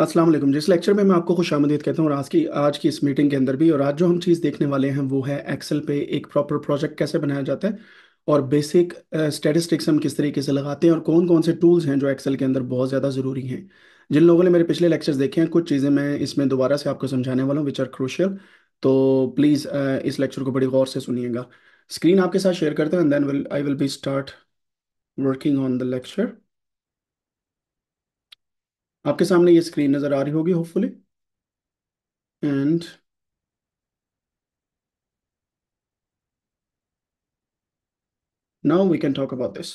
असलम जिस लेक्चर में मैं आपको खुश आमदीद कहता हूँ और आज की आज की इस मीटिंग के अंदर भी और आज जो हम चीज़ देखने वाले हैं वो है एक्सेल पे एक प्रॉपर प्रोजेक्ट कैसे बनाया जाता है और बेसिक स्टेटिस्टिक्स uh, हम किस तरीके से लगाते हैं और कौन कौन से टूल्स हैं जो एक्सेल के अंदर बहुत ज़्यादा ज़रूरी हैं जिन लोगों ने मेरे पिछले लेक्चर्स देखे हैं कुछ चीज़ें मैं इसमें दोबारा से आपको समझाने वाला हूँ विच आर क्रूशियल तो प्लीज़ uh, इस लेक्चर को बड़ी गौर से सुनिएगा स्क्रीन आपके साथ शेयर करते हैं and then I will be start working on the lecture आपके सामने ये स्क्रीन नज़र आ रही होगी hopefully and now we can talk about this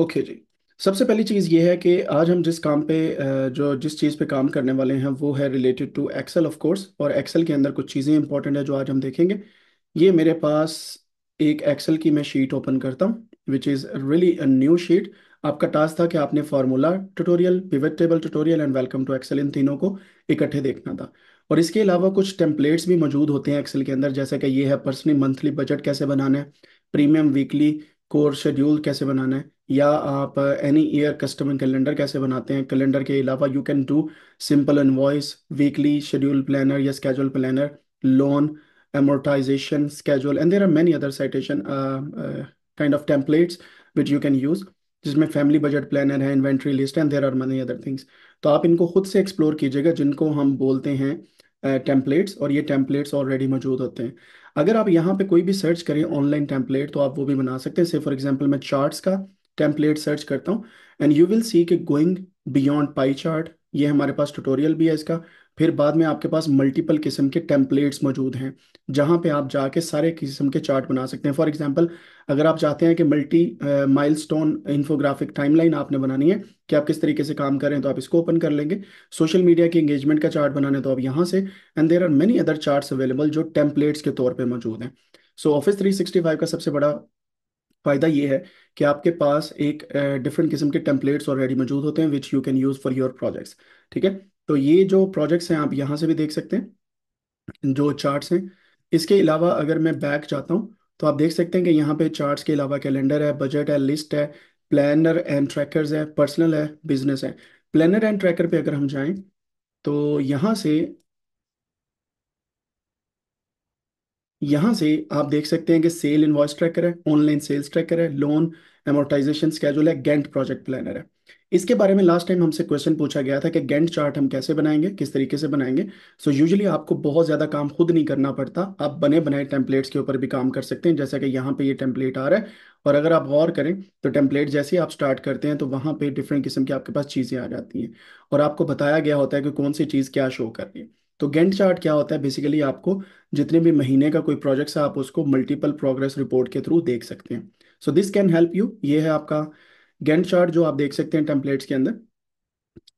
okay ji सबसे पहली चीज़ ये है कि आज हम जिस काम पे जो जिस चीज़ पे काम करने वाले हैं वो है related to excel of course और एक्सेल के अंदर कुछ चीज़ें इंपॉर्टेंट है जो आज हम देखेंगे ये मेरे पास एक एक्सेल की मैं शीट ओपन करता हूँ which is really a new sheet आपका टास्क था कि आपने formula tutorial pivot table tutorial and welcome to Excel इन तीनों को इकट्ठे देखना था और इसके अलावा कुछ टेम्पलेट्स भी मौजूद होते हैं एक्सेल के अंदर जैसे कि ये है पर्सनली मंथली बजट कैसे बनाना है प्रीमियम वीकली कोर शेड्यूल कैसे बनाना है या आप एनी ईयर कस्टमर कैलेंडर कैसे बनाते हैं कैलेंडर के अलावा you can do simple invoice weekly schedule planner या schedule planner loan amortization schedule and there are many other citation kind of templates which you can use जिसमें family budget planner है inventory list and there are many other things तो आप इनको खुद से explore कीजिएगा जिनको हम बोलते हैं टेम्पलेट्स और ये टेम्पलेट्स ऑलरेडी मौजूद होते हैं अगर आप यहाँ पे कोई भी सर्च करें ऑनलाइन टेम्पलेट तो आप वो भी बना सकते हैं से फॉर एग्जाम्पल मैं चार्ट्स का टेम्पलेट सर्च करता हूँ एंड यू विल सी के गोइंग बियॉन्ड पाई चार्ट ये हमारे पास ट्यूटोरियल भी है इसका फिर बाद में आपके पास मल्टीपल किस्म के टेम्पलेट्स मौजूद हैं जहाँ पे आप जाके सारे किस्म के चार्ट बना सकते हैं फॉर एग्जांपल अगर आप चाहते हैं कि मल्टी माइलस्टोन इन्फोग्राफिक टाइमलाइन आपने बनानी है कि आप किस तरीके से काम कर रहे हैं तो आप इसको ओपन कर लेंगे सोशल मीडिया की एंगेजमेंट का चार्ट बनाना है तो आप यहाँ से and there are many other chart available जो टेम्पलेट्स के तौर पर मौजूद हैं so office three sixty five का सबसे बड़ा फ़ायदा ये है कि आपके पास एक डिफरेंट किस्म के टेम्पलेट्स ऑलरेडी मौजूद होते हैं which you can use for your projects ठीक है तो ये जो प्रोजेक्ट्स हैं आप यहाँ से भी देख सकते हैं जो चार्ट्स हैं इसके अलावा अगर मैं बैक जाता हूँ तो आप देख सकते हैं कि यहाँ पे चार्ट्स के अलावा कैलेंडर है बजट है लिस्ट है प्लानर एंड ट्रैकर्स है पर्सनल है बिजनेस है प्लानर एंड ट्रैकर पे अगर हम जाएं तो यहाँ से यहाँ से आप देख सकते हैं कि सेल इनवॉइस ट्रैकर है ऑनलाइन सेल्स ट्रैकर है लोन एमोटाइजेशन स्केजूल है गेंट प्रोजेक्ट प्लानर है इसके बारे में लास्ट टाइम हमसे क्वेश्चन पूछा गया था कि गेंट चार्ट हम कैसे बनाएंगे किस तरीके से बनाएंगे सो so यूजुअली आपको बहुत ज़्यादा काम खुद नहीं करना पड़ता आप बने बनाए टेम्पलेट्स के ऊपर भी काम कर सकते हैं जैसा कि यहाँ पे ये टेम्पलेट आ रहा है और अगर आप गौर करें तो टेम्पलेट जैसे ही आप स्टार्ट करते हैं तो वहां पर डिफरेंट किस्म की आपके पास चीज़ें आ जाती हैं और आपको बताया गया होता है कि कौन सी चीज़ क्या शो कर रही है तो गेंट चार्ट क्या होता है बेसिकली आपको जितने भी महीने का कोई प्रोजेक्ट है आप उसको मल्टीपल प्रोग्रेस रिपोर्ट के थ्रू देख सकते हैं so this can help you ये है आपका गेंट चार्ट जो आप देख सकते हैं टेम्पलेट्स के अंदर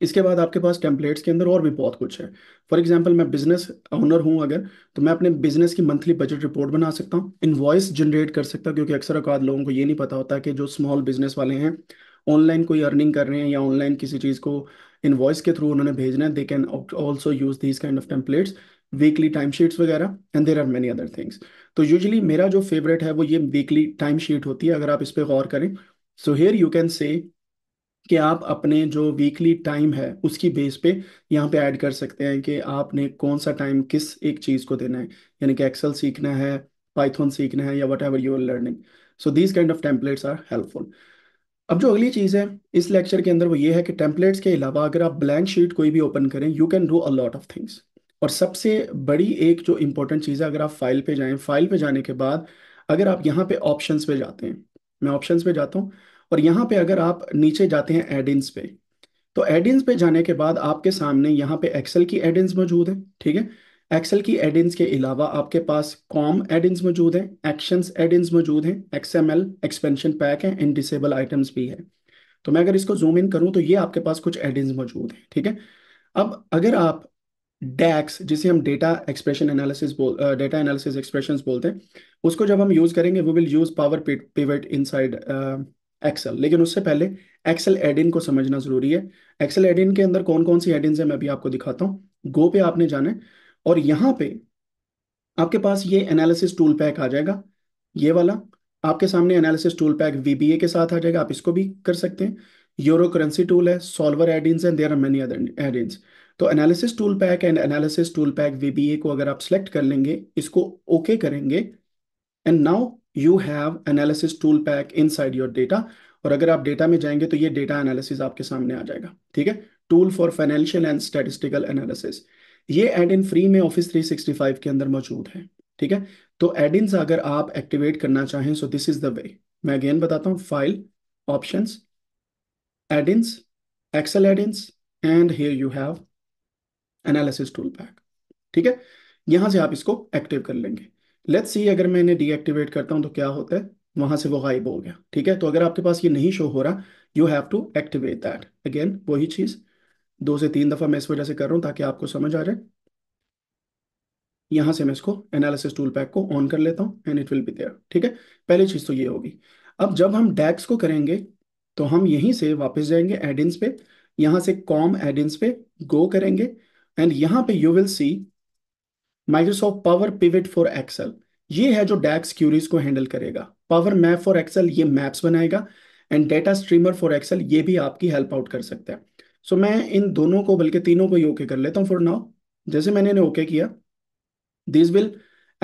इसके बाद आपके पास टेम्पलेट्स के अंदर और भी बहुत कुछ है फॉर एग्जाम्पल मैं बिजनेस ओनर हूं अगर तो मैं अपने बिजनेस की मंथली बजट रिपोर्ट बना सकता हूं इन्वॉइस जनरेट कर सकता हूं क्योंकि अक्सर अकाद लोगों को ये नहीं पता होता कि जो स्मॉल बिजनेस वाले हैं ऑनलाइन कोई अर्निंग कर रहे हैं या ऑनलाइन किसी चीज़ को इन्वॉइस के थ्रू उन्होंने भेजना है they can also use these kind of templates weekly time sheets वगैरह and there are many other things तो यूजली मेरा जो फेवरेट है वो ये वीकली टाइम शीट होती है अगर आप इस पर गौर करें so here you can say कि आप अपने जो वीकली टाइम है उसकी बेस पे यहाँ पे ऐड कर सकते हैं कि आपने कौन सा टाइम किस एक चीज़ को देना है यानी कि एक्सेल सीखना है पाइथन सीखना है या whatever your learning so these kind of templates are helpful अब जो अगली चीज़ है इस लेक्चर के अंदर वो ये है कि टेम्पलेट्स के अलावा अगर आप ब्लैंक शीट कोई भी ओपन करें you can do a lot of things और सबसे बड़ी एक जो इंपॉर्टेंट चीज़ है अगर आप फाइल पे जाएं फाइल पे जाने के बाद अगर आप यहाँ पे ऑप्शंस पे जाते हैं मैं ऑप्शंस पे जाता हूँ और यहाँ पे अगर आप नीचे जाते हैं एडिंस पे तो एडिन्स पे जाने के बाद आपके सामने यहाँ पे एक्सेल की एडिंस मौजूद है ठीक है एक्सेल की एडिंस के अलावा आपके पास कॉम एडिंस मौजूद है एक्शन एडिंस मौजूद है एक्सएमएल एक्सपेंशन पैक है एंड डिसेबल आइटम्स भी है तो मैं अगर इसको जूम इन करूं तो ये आपके पास कुछ एडिंस मौजूद है ठीक है अब अगर आप डैक्स जिसे हम डेटा एक्सप्रेशन एनालिसिस बोल डेटा एनालिसिस एक्सप्रेशन बोलते हैं उसको जब हम यूज़ करेंगे we will use power pivot inside side Excel लेकिन उससे पहले एक्सेल एडिन को समझना जरूरी है एक्सेल एडिन के अंदर कौन कौन सी एडिन है मैं भी आपको दिखाता हूँ गो पे आपने जाना है और यहाँ पे आपके पास ये एनालिसिस टूल पैक आ जाएगा ये वाला आपके सामने एनालिसिस टूल पैक वीबीए के साथ आ जाएगा आप इसको भी कर सकते हैं यूरो करेंसी टूल है solver add ins and there are many other add ins तो analysis tool pack and analysis tool pack VBA को अगर आप सेलेक्ट कर लेंगे इसको ओके okay करेंगे and now you have analysis tool pack inside your data और अगर आप डेटा में जाएंगे तो ये डेटा एनालिसिस आपके सामने आ जाएगा ठीक है tool for financial and statistical analysis ये एड इन फ्री में ऑफिस 365 के अंदर मौजूद है ठीक है तो एड इन अगर आप एक्टिवेट करना चाहें so this is the way मैं अगेन बताता हूँ file option add in Excel add in and here you have analysis tool pack ठीक है यहां से आप इसको एक्टिव कर लेंगे लेट्स सी अगर मैं इन्हें डीएक्टिवेट करता हूं तो क्या होता है वहां से वो गायब हो गया ठीक है तो अगर आपके पास ये नहीं शो हो रहा you have to activate that again वही चीज दो से तीन दफा मैं इस वजह से कर रहा हूं ताकि आपको समझ आ जाए यहां से मैं इसको एनालिसिस टूल पैक को ऑन कर लेता हूं and it will be there ठीक है पहली चीज तो ये होगी अब जब हम डैक्स को करेंगे तो हम यहीं से वापस जाएंगे एडिन्स पे यहां से कॉम एडिन्स पे गो करेंगे एंड यहां पे you will see Microsoft power pivot for Excel ये है जो डैक्स क्यूरीज को हैंडल करेगा पावर मैप फॉर एक्सेल ये मैप्स बनाएगा and data streamer for Excel ये भी आपकी हेल्प आउट कर सकता है सो so, मैं इन दोनों को बल्कि तीनों को ही ओके कर लेता हूँ फॉर नाउ जैसे मैंने इन्हें ओके किया this will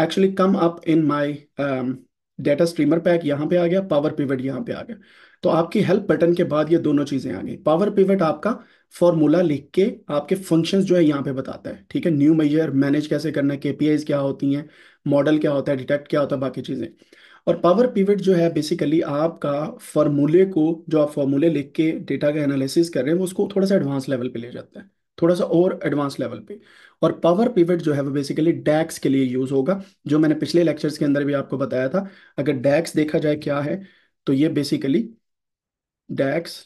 actually come up in my data streamer pack यहाँ पे आ गया पावर पिवट यहाँ पे आ गया तो आपकी हेल्प बटन के बाद ये दोनों चीजें आ गई पावर पिवट आपका फॉर्मूला लिख के आपके फंक्शंस जो है यहाँ पे बताता है ठीक है न्यू मेजर मैनेज कैसे करना है केपीआईज क्या होती हैं मॉडल क्या होता है डिटेक्ट क्या होता है बाकी चीज़ें और पावर पिवट जो है बेसिकली आपका फॉर्मूले को जो आप फॉर्मूले लिख के डेटा का एनालिसिस कर रहे हैं वो उसको थोड़ा सा एडवांस लेवल पे ले जाता है थोड़ा सा और एडवांस लेवल पे और पावर पिवट जो है वो बेसिकली डैक्स के लिए यूज़ होगा जो मैंने पिछले लेक्चर्स के अंदर भी आपको बताया था अगर डैक्स देखा जाए क्या है तो ये बेसिकली डैक्स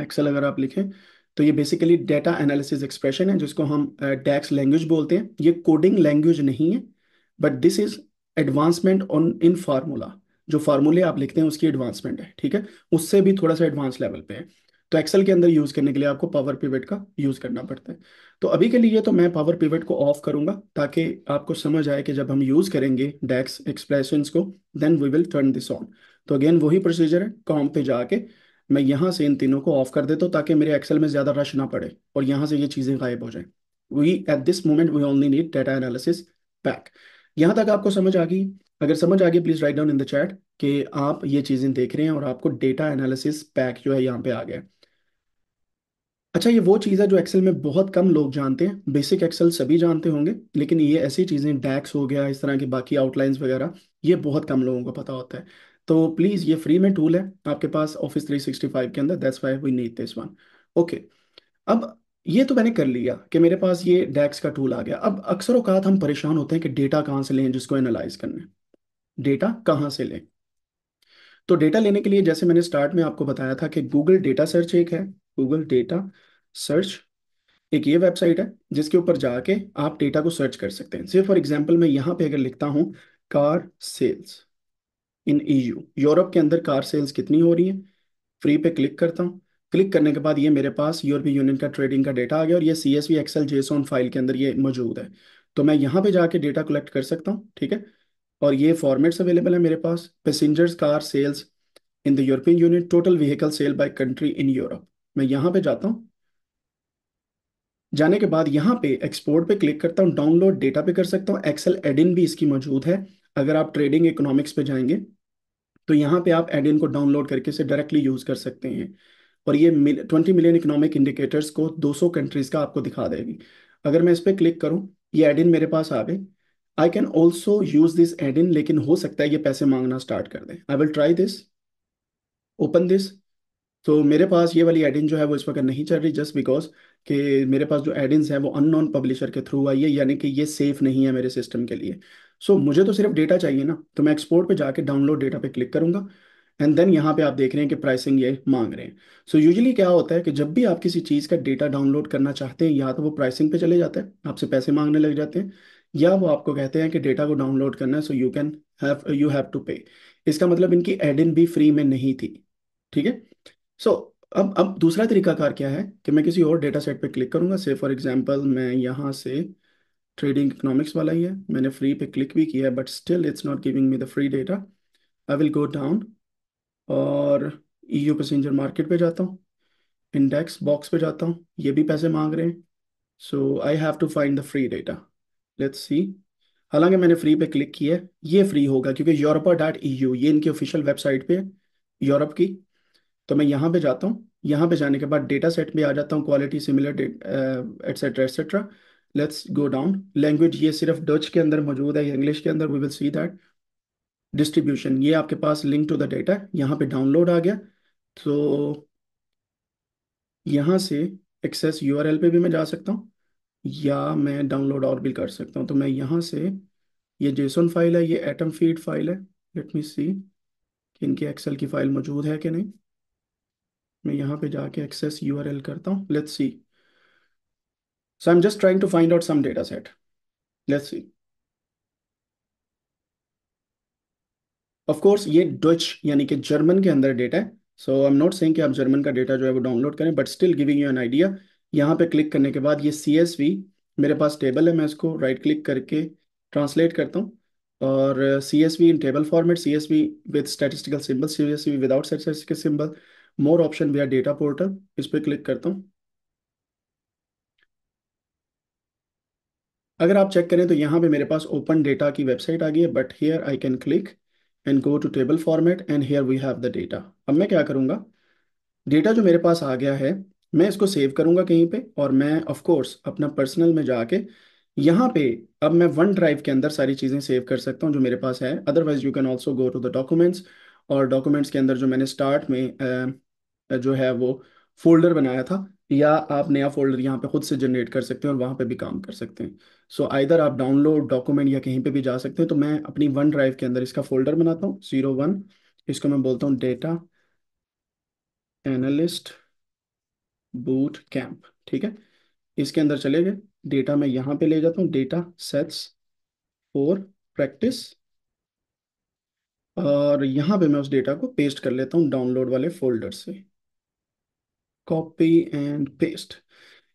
एक्सेल अगर आप लिखें तो ये बेसिकली डेटा एनालिसिस एक्सप्रेशन है जिसको हम डैक्स uh, लैंग्वेज बोलते हैं ये कोडिंग लैंग्वेज नहीं है but this is advancement on in formula जो फार्मूले आप लिखते हैं उसकी एडवांसमेंट है ठीक है उससे भी थोड़ा सा एडवांस लेवल पे है तो एक्सेल के अंदर यूज करने के लिए आपको पावर पिवट का यूज करना पड़ता है तो अभी के लिए तो मैं पावर पिवट को ऑफ करूंगा ताकि आपको समझ आए कि जब हम यूज करेंगे डैक्स एक्सप्रेशन को then we will turn this on तो अगेन वही प्रोसीजर है कॉम पे जाके मैं यहाँ से इन तीनों को ऑफ कर देता हूँ ताकि मेरे एक्सेल में ज़्यादा रश ना पड़े और यहाँ से ये चीज़ें गायब हो जाए we at this moment we only need data analysis pack यहाँ तक आपको समझ आ गई अगर समझ आ गई please write down in the chat कि आप ये चीज़ें देख रहे हैं और आपको डेटा एनालिसिस पैक जो है यहाँ पे आ गया अच्छा ये वो चीज़ है जो एक्सेल में बहुत कम लोग जानते हैं बेसिक एक्सेल सभी जानते होंगे लेकिन ये ऐसी चीज़ें डैक्स हो गया इस तरह के बाकी आउटलाइंस वगैरह ये बहुत कम लोगों को पता होता है तो प्लीज़ ये फ्री में टूल है आपके पास ऑफिस 365 के अंदर that's why we need this one okay अब ये तो मैंने कर लिया कि मेरे पास ये डैक्स का टूल आ गया अब अक्सर अवकात हम परेशान होते हैं कि डेटा कहाँ से लें जिसको एनालाइज करना डेटा कहाँ से लें तो डेटा लेने के लिए जैसे मैंने स्टार्ट में आपको बताया था कि गूगल डेटा सर्च एक है गूगल डेटा सर्च एक ये वेबसाइट है जिसके ऊपर जाके आप डेटा को सर्च कर सकते हैं सिर्फ फॉर एग्जाम्पल मैं यहाँ पे अगर लिखता हूँ car sales in EU e Europe के अंदर कार सेल्स कितनी हो रही है फ्री पे क्लिक करता हूँ क्लिक करने के बाद ये मेरे पास यूरोपीय यूनियन का ट्रेडिंग का डेटा आ गया और ये C S V XL JSON file के अंदर ये मौजूद है तो मैं यहाँ पे जाके डेटा कलेक्ट कर सकता हूँ ठीक है और ये फॉर्मेट्स अवेलेबल है मेरे पास passengers car sales in the European Union total vehicle sale by country in Europe मैं यहाँ पे जाता हूँ जाने के बाद यहाँ पे एक्सपोर्ट पे क्लिक करता हूँ डाउनलोड डेटा पे कर सकता हूँ एक्सेल एडिन भी इसकी मौजूद है अगर आप ट्रेडिंग इकोनॉमिक्स पे जाएंगे तो यहाँ पे आप एडियन को डाउनलोड करके इसे डायरेक्टली यूज कर सकते हैं और ये ट्वेंटी मिलियन इकोनॉमिक इंडिकेटर्स को 200 कंट्रीज का आपको दिखा देगी अगर मैं इस पर क्लिक करूँ ये एडिन मेरे पास गए I can also use this add in लेकिन हो सकता है ये पैसे मांगना स्टार्ट कर दें I will try this open this तो मेरे पास ये वाली एडिन जो है वो इस वक्त नहीं चल रही जस्ट बिकॉज कि मेरे पास जो एडिन है वो अननोन पब्लिशर के थ्रू आई है यानी कि ये सेफ नहीं है मेरे सिस्टम के लिए सो so, मुझे तो सिर्फ डेटा चाहिए ना तो मैं एक्सपोर्ट पे जाके डाउनलोड डेटा पे क्लिक करूंगा एंड देन यहाँ पे आप देख रहे हैं कि प्राइसिंग ये मांग रहे हैं सो so, यूजली क्या होता है कि जब भी आप किसी चीज़ का डेटा डाउनलोड करना चाहते हैं या तो वो प्राइसिंग पे चले जाते हैं आपसे पैसे मांगने लग जाते हैं या वो आपको कहते हैं कि डेटा को डाउनलोड करना है so you can have you have to pay इसका मतलब इनकी एड इन भी फ्री में नहीं थी ठीक है सो अब अब दूसरा तरीकाकार क्या है कि मैं किसी और डेटा सेट पर क्लिक करूंगा से फॉर एग्जाम्पल मैं यहाँ से ट्रेडिंग इकोनॉमिक्स वाला ही है मैंने फ्री पे क्लिक भी किया है but still it's not giving me the free data I will go down और ई यू पैसेंजर मार्केट पे जाता हूँ इंडेक्स बॉक्स पे जाता हूँ ये भी पैसे मांग रहे हैं so I have to find the free data let's see हालांकि मैंने फ्री पे क्लिक किया है ये फ्री होगा क्योंकि यूरोपा डॉट ई यू ये इनकी ऑफिशियल वेबसाइट पे यूरोप की तो मैं यहाँ पे जाता हूँ यहाँ पे जाने के बाद डेटा सेट भी आ जाता हूँ quality similar etcetera etcetera let's go down language ये सिर्फ डच के अंदर मौजूद है इंग्लिश के अंदर we will see that distribution ये आपके पास लिंक टू द डेटा यहाँ पे डाउनलोड आ गया तो यहाँ से एक्सेस यू पे भी मैं जा सकता हूँ या मैं डाउनलोड और भी कर सकता हूँ तो मैं यहाँ से ये जेसन फाइल है ये एटम फीड फाइल है लेट मी सी कि इनकी एक्सेल की फाइल मौजूद है कि नहीं मैं यहाँ पे जाके एक्सेस यू करता हूँ let's see So I'm just trying to find out some data set. Let's see. Of course, ये Dutch यानी कि German के अंदर data है So I'm not saying कि आप German का data जो है वो download करें but still giving you an idea. यहाँ पे क्लिक करने के बाद ये सी मेरे पास टेबल है मैं इसको राइट क्लिक करके ट्रांसलेट करता हूँ और C S V in table format C S V with statistical symbol C S V without statistical symbol more option we are data portal इस पर क्लिक करता हूँ अगर आप चेक करें तो यहाँ पे मेरे पास ओपन डेटा की वेबसाइट आ गई है but here I can click and go to table format and here we have the data अब मैं क्या करूँगा डेटा जो मेरे पास आ गया है मैं इसको सेव करूँगा कहीं पे और मैं ऑफ कोर्स अपना पर्सनल में जाके यहाँ पे अब मैं वन ड्राइव के अंदर सारी चीज़ें सेव कर सकता हूँ जो मेरे पास है otherwise you can also go to the documents और डॉक्यूमेंट्स के अंदर जो मैंने स्टार्ट में जो है वो फोल्डर बनाया था या आप नया फोल्डर यहाँ पे खुद से जनरेट कर सकते हैं और वहाँ पे भी काम कर सकते हैं सो so, आइधर आप डाउनलोड डॉक्यूमेंट या कहीं पे भी जा सकते हैं तो मैं अपनी वन ड्राइव के अंदर इसका फोल्डर बनाता हूँ जीरो वन इसको मैं बोलता हूँ डेटा एनालिस्ट बूट कैंप ठीक है इसके अंदर चले गए डेटा मैं यहाँ पे ले जाता हूँ डेटा सेट्स फोर प्रैक्टिस और यहाँ पे मैं उस डेटा को पेस्ट कर लेता हूँ डाउनलोड वाले फोल्डर से कॉपी एंड पेस्ट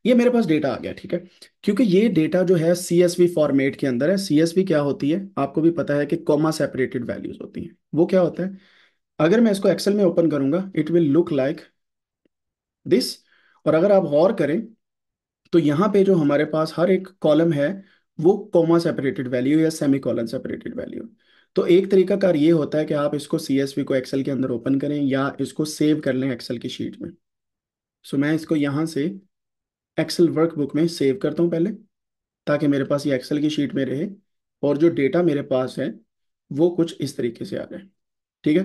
ये मेरे पास डेटा आ गया ठीक है क्योंकि ये डेटा जो है सी फॉर्मेट के अंदर है सी क्या होती है आपको भी पता है कि कॉमा सेपरेटेड वैल्यूज होती हैं वो क्या होता है अगर मैं इसको एक्सेल में ओपन करूंगा it will look like this और अगर आप गौर करें तो यहाँ पे जो हमारे पास हर एक कॉलम है वो कॉमा सेपरेटेड वैल्यू या सेमी कॉलम सेपरेटेड वैल्यू तो एक तरीका कार ये होता है कि आप इसको सी को एक्सेल के अंदर ओपन करें या इसको सेव कर लें एक्सेल की शीट में सो मैं इसको यहाँ से एक्सेल वर्कबुक में सेव करता हूँ पहले ताकि मेरे पास ये एक्सेल की शीट में रहे और जो डेटा मेरे पास है वो कुछ इस तरीके से आ जाए ठीक है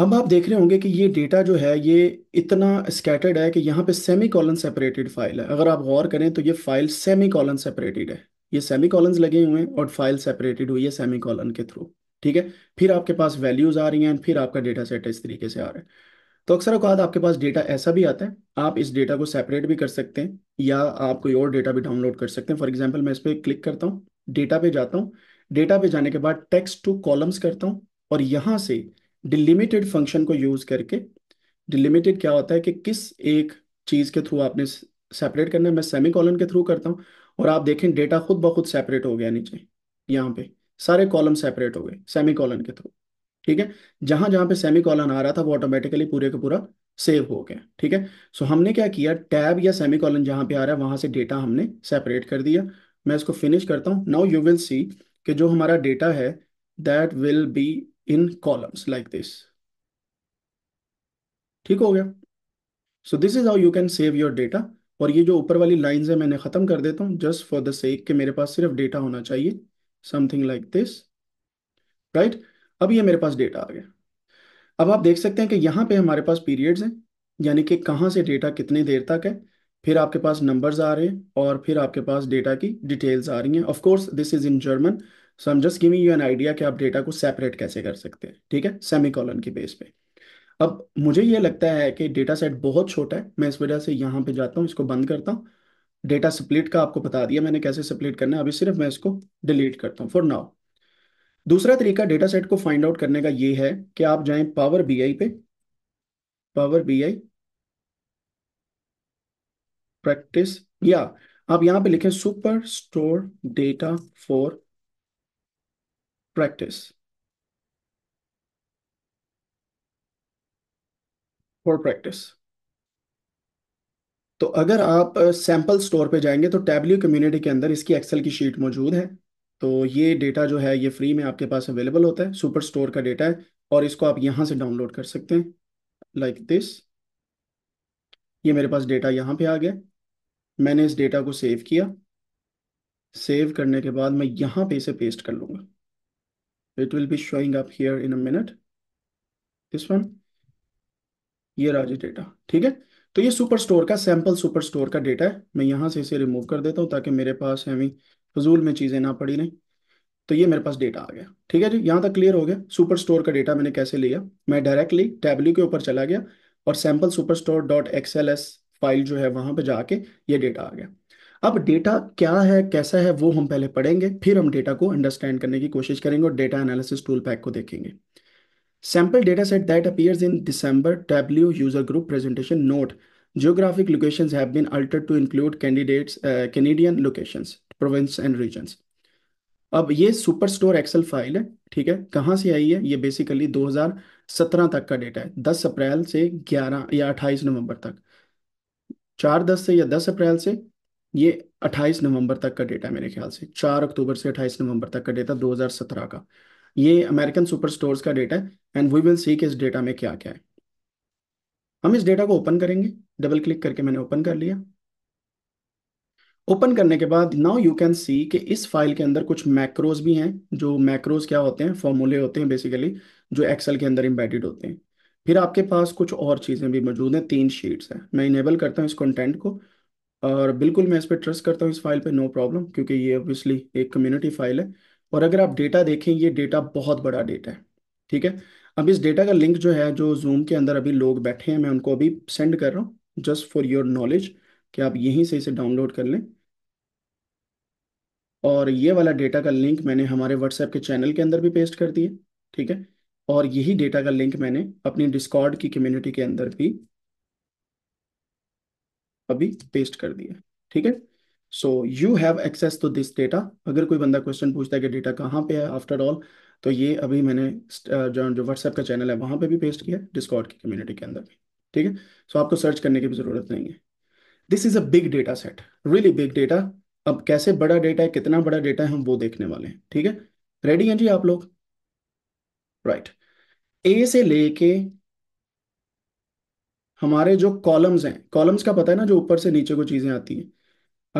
अब आप देख रहे होंगे कि ये डेटा जो है ये इतना स्कैटर्ड है कि यहाँ पे सेमी कॉलन सेपरेटेड फाइल है अगर आप गौर करें तो ये फाइल सेमी कॉलन सेपरेटेड है ये सेमी कॉलन लगे हुए हैं और फाइल सेपरेटेड हुई है सेमी कॉलन के थ्रू ठीक है फिर आपके पास वैल्यूज आ रही हैं फिर आपका डेटा सेट इस तरीके से आ रहा है तो अक्सर अकात आपके पास डेटा ऐसा भी आता है आप इस डेटा को सेपरेट भी कर सकते हैं या आप कोई और डेटा भी डाउनलोड कर सकते हैं फॉर एग्जाम्पल मैं इस पर क्लिक करता हूँ डेटा पे जाता हूँ डेटा पे जाने के बाद टेक्स्ट टू कॉलम्स करता हूँ और यहाँ से डिलिमिटेड फंक्शन को यूज करके डिलिमिटेड क्या होता है कि किस एक चीज के थ्रू आपने सेपरेट करना है मैं सेमी कॉलम के थ्रू करता हूँ और आप देखें डेटा खुद ब खुद सेपरेट हो गया नीचे यहाँ पे सारे कॉलम सेपरेट हो गए सेमी कॉलम के थ्रू ठीक है जहां जहां पे सेमी कॉलन आ रहा था वो ऑटोमेटिकली पूरे का पूरा सेव हो गया ठीक है सो हमने क्या किया टैब या सेमी कॉलन जहां पे आ रहा है वहां से डेटा हमने सेपरेट कर दिया मैं इसको फिनिश करता हूँ नाउ यू विल सी कि जो हमारा डेटा है that will be in columns like this ठीक हो गया so this is how you can save your data और ये जो ऊपर वाली लाइन है मैंने ख़त्म कर देता हूँ जस्ट फॉर द सेक के मेरे पास सिर्फ डेटा होना चाहिए समथिंग लाइक दिस राइट अब ये मेरे पास डेटा आ गया अब आप देख सकते हैं कि यहाँ पे हमारे पास पीरियड्स हैं यानी कि कहाँ से डेटा कितने देर तक है फिर आपके पास नंबर्स आ रहे हैं और फिर आपके पास डेटा की डिटेल्स आ रही हैं of course this is in German so am just giving you an idea कि आप डेटा को सेपरेट कैसे कर सकते हैं ठीक है सेमी कॉलन की बेस पे अब मुझे ये लगता है कि डेटा सेट बहुत छोटा है मैं इस वजह से यहाँ पे जाता हूँ इसको बंद करता हूँ डेटा स्प्लिट का आपको बता दिया मैंने कैसे स्प्लिट करना है अभी सिर्फ मैं इसको डिलीट करता हूँ फॉर नाउ दूसरा तरीका डेटा सेट को फाइंड आउट करने का ये है कि आप जाएं पावर बीआई पे पावर बीआई प्रैक्टिस या आप यहां पे लिखें super store data for practice for practice तो अगर आप सैंपल स्टोर पे जाएंगे तो टैबल्यू कम्युनिटी के अंदर इसकी एक्सेल की शीट मौजूद है तो ये डेटा जो है ये फ्री में आपके पास अवेलेबल होता है सुपर स्टोर का डेटा है और इसको आप यहाँ से डाउनलोड कर सकते हैं लाइक like दिस ये मेरे पास डेटा यहाँ पे आ गया मैंने इस डेटा को सेव किया सेव करने के बाद मैं यहाँ पे इसे पेस्ट कर लूँगा it will be showing up here in a minute this one ये राजे डेटा ठीक है तो ये सुपर स्टोर का सैंपल सुपर स्टोर का डेटा है मैं यहाँ से इसे रिमूव कर देता हूँ ताकि मेरे पास हमें फजूल में चीज़ें ना पड़ी रहें तो ये मेरे पास डेटा आ गया ठीक है जी यहाँ तक क्लियर हो गया सुपर स्टोर का डेटा मैंने कैसे लिया मैं डायरेक्टली टैबल्यू के ऊपर चला गया और sample super store dot XLS file जो है वहां पर जाके ये डेटा आ गया अब डेटा क्या है कैसा है वो हम पहले पढ़ेंगे फिर हम डेटा को अंडरस्टैंड करने की कोशिश करेंगे और डेटा एनालिसिस टूल पैक को देखेंगे sample data set that in in December Tableau user group presentation note locations have have been to to include candidates Canadian locations province and region अब ये सुपर स्टोर एक्सेल फाइल है ठीक है कहाँ से आई है ये बेसिकली 2017 तक का डेटा है 10 अप्रैल से 11 या 28 नवंबर तक 4 दस से या 10 अप्रैल से ये 28 नवंबर तक का डेटा है मेरे ख्याल से 4 अक्टूबर से 28 नवंबर तक का डेटा 2017 का ये अमेरिकन सुपर स्टोर का डेटा है एंड वी विल सी के इस डेटा में क्या क्या है हम इस डेटा को ओपन करेंगे डबल क्लिक करके मैंने ओपन कर लिया ओपन करने के बाद नाउ यू कैन सी कि इस फाइल के अंदर कुछ मैक्रोज भी हैं जो मैक्रोज क्या होते हैं फॉर्मूले होते हैं बेसिकली जो एक्सेल के अंदर इम्बेडिड होते हैं फिर आपके पास कुछ और चीज़ें भी मौजूद हैं तीन शीट्स हैं मैं इनेबल करता हूँ इस कंटेंट को और बिल्कुल मैं इस पर ट्रस्ट करता हूँ इस फाइल पर नो प्रॉब्लम क्योंकि ये ऑब्वियसली एक कम्युनिटी फाइल है और अगर आप डेटा देखें ये डेटा बहुत बड़ा डेटा है ठीक है अब इस डेटा का लिंक जो है जो जूम के अंदर अभी लोग बैठे हैं मैं उनको अभी सेंड कर रहा हूँ जस्ट फॉर योर नॉलेज कि आप यहीं से इसे डाउनलोड कर लें और ये वाला डेटा का लिंक मैंने हमारे व्हाट्सएप के चैनल के अंदर भी पेस्ट कर दिए ठीक है और यही डेटा का लिंक मैंने अपनी डिस्कॉर्ड की कम्युनिटी के अंदर भी अभी पेस्ट कर दिया ठीक है so you have access to this data अगर कोई बंदा क्वेश्चन पूछता है कि डेटा कहाँ पे है आफ्टर ऑल तो ये अभी मैंने uh, जो जो व्हाट्सएप का चैनल है वहां पे भी पेस्ट किया डिस्कॉर्ड की कम्युनिटी के अंदर भी ठीक है सो आपको सर्च करने की भी ज़रूरत नहीं है this is a big data set really big data अब कैसे बड़ा डेटा है कितना बड़ा डेटा है हम वो देखने वाले हैं ठीक है रेडी हैं जी आप लोग राइट right. ए से लेके हमारे जो कॉलम्स हैं कॉलम्स का पता है ना जो ऊपर से नीचे को चीजें आती हैं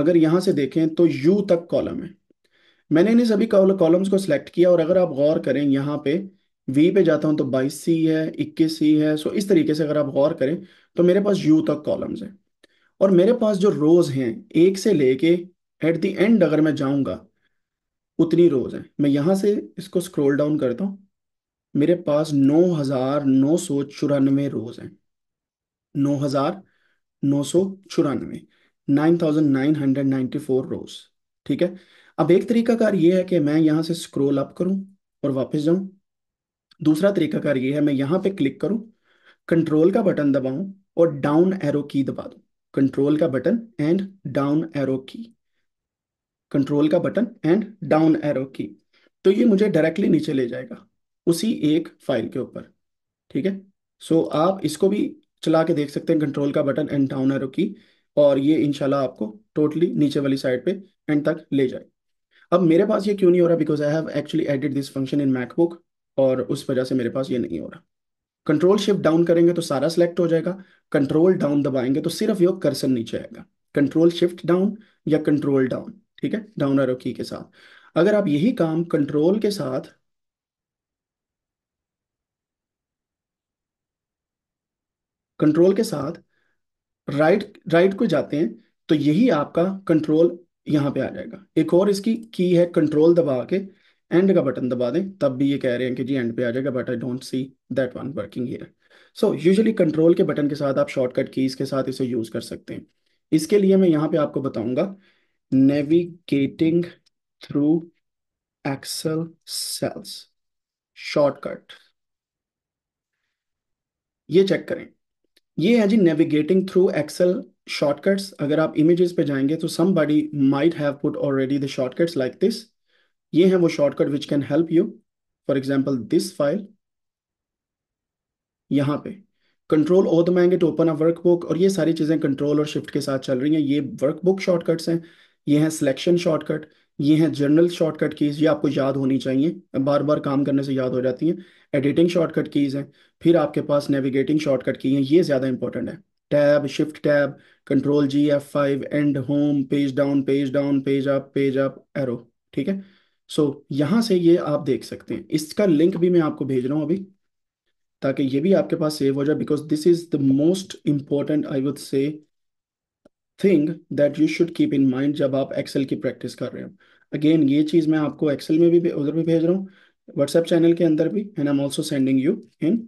अगर यहां से देखें तो यू तक कॉलम है मैंने इन सभी कॉलम्स को सिलेक्ट किया और अगर आप गौर करें यहां पे वी पे जाता हूं तो बाईस सी है इक्कीस सी है सो इस तरीके से अगर आप गौर करें तो मेरे पास यू तक कॉलम्स हैं और मेरे पास जो रोज हैं एक से लेके एट द एंड अगर मैं जाऊंगा उतनी रोज हैं मैं यहां से इसको स्क्रॉल डाउन करता हूं मेरे पास नौ हजार नौ सौ चौरानवे रोज हैं नौ हजार नौ सौ चौरानवे nine thousand nine hundred ninety four rows ठीक है अब एक तरीकाकार ये है कि मैं यहाँ से स्क्रोल अप करूं और वापस जाऊं दूसरा तरीकाकार ये है मैं यहां पे क्लिक करूँ कंट्रोल का बटन दबाऊं और डाउन एरो की दबा दूँ कंट्रोल का button and down arrow key control का button and down arrow key तो ये मुझे डायरेक्टली नीचे ले जाएगा उसी एक फाइल के ऊपर ठीक है सो आप इसको भी चला के देख सकते हैं कंट्रोल का बटन एंड डाउन एरो की और ये इनशाला आपको टोटली नीचे वाली साइड पे एंड तक ले जाए अब मेरे पास ये क्यों नहीं हो रहा because I have actually edit this function in MacBook और उस वजह से मेरे पास ये नहीं हो रहा कंट्रोल शिफ्ट डाउन करेंगे तो सारा सिलेक्ट हो जाएगा कंट्रोल डाउन दबाएंगे तो सिर्फ योग कर्सन नीचे आएगा कंट्रोल शिफ्ट डाउन या कंट्रोल डाउन ठीक है डाउन एरो की के साथ अगर आप यही काम कंट्रोल के साथ कंट्रोल के साथ राइट राइट को जाते हैं तो यही आपका कंट्रोल यहां पे आ जाएगा एक और इसकी की है कंट्रोल दबा के एंड का बटन दबा दें तब भी ये कह रहे हैं कि जी एंड पे आ जाएगा but I don't see that one working here so usually control के बटन के साथ आप शॉर्टकट कीज के साथ इसे यूज कर सकते हैं इसके लिए मैं यहाँ पे आपको बताऊंगा navigating through Excel cells shortcut ये चेक करें ये है जी नेविगेटिंग थ्रू एक्सेल शॉर्टकट्स अगर आप इमेजेस पे जाएंगे तो somebody might have put already the shortcuts like this ये हैं वो shortcut which can help you for example this file यहाँ पे कंट्रोल ओ दबाएंगे टू ओपन अ वर्कबुक और ये सारी चीज़ें कंट्रोल और शिफ्ट के साथ चल रही हैं ये वर्कबुक शॉर्टकट्स हैं ये हैं सिलेक्शन शॉर्टकट ये हैं जर्नल शॉर्टकट कीज़ ये आपको याद होनी चाहिए बार बार काम करने से याद हो जाती हैं एडिटिंग शॉर्टकट कीज़ हैं फिर आपके पास नेविगेटिंग शॉर्टकट की हैं ये ज़्यादा इंपॉर्टेंट है tab shift tab control G F five end home page down page down page up page up arrow ठीक है सो so, यहां से ये आप देख सकते हैं इसका लिंक भी मैं आपको भेज रहा हूं अभी ताकि ये भी आपके पास सेव हो जाए because this is the most important I would say thing that you should keep in mind जब आप एक्सेल की प्रैक्टिस कर रहे हो अगेन ये चीज मैं आपको एक्सेल में भी उधर भी भेज रहा हूँ व्हाट्सएप चैनल के अंदर भी and I am also sending you in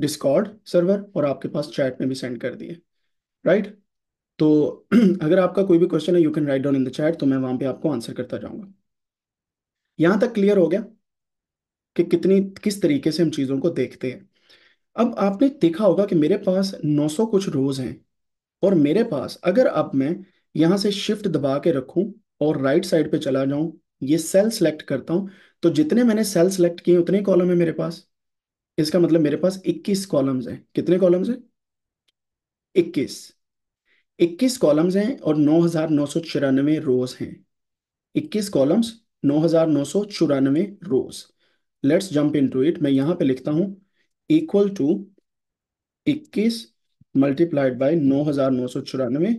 Discord server और आपके पास चैट में भी सेंड कर दिए राइट right? तो अगर आपका कोई भी क्वेश्चन है you can write down in the chat तो मैं वहां पे आपको आंसर करता जाऊंगा यहां तक क्लियर हो गया कि कितनी किस तरीके से हम चीजों को देखते हैं अब आपने देखा होगा कि मेरे पास 900 कुछ रोज हैं और मेरे पास अगर अब मैं यहां से शिफ्ट दबा के रखूं और राइट साइड पे चला जाऊं ये सेल सेलेक्ट करता हूं तो जितने मैंने सेल सेलेक्ट किए उतने कॉलम है मेरे पास इसका मतलब मेरे पास 21 कॉलम्स हैं कितने कॉलम्स हैं 21 इक्कीस कॉलम्स हैं और नौ हजार नौ सौ चौरानवे रोज हैं इक्कीस कॉलम्स नौ हजार नौ सौ चौरानवे rows let's jump into it मैं यहां पे लिखता हूं इक्वल टू इक्कीस मल्टीप्लाइड बाई नौ हजार नौ सौ चौरानवे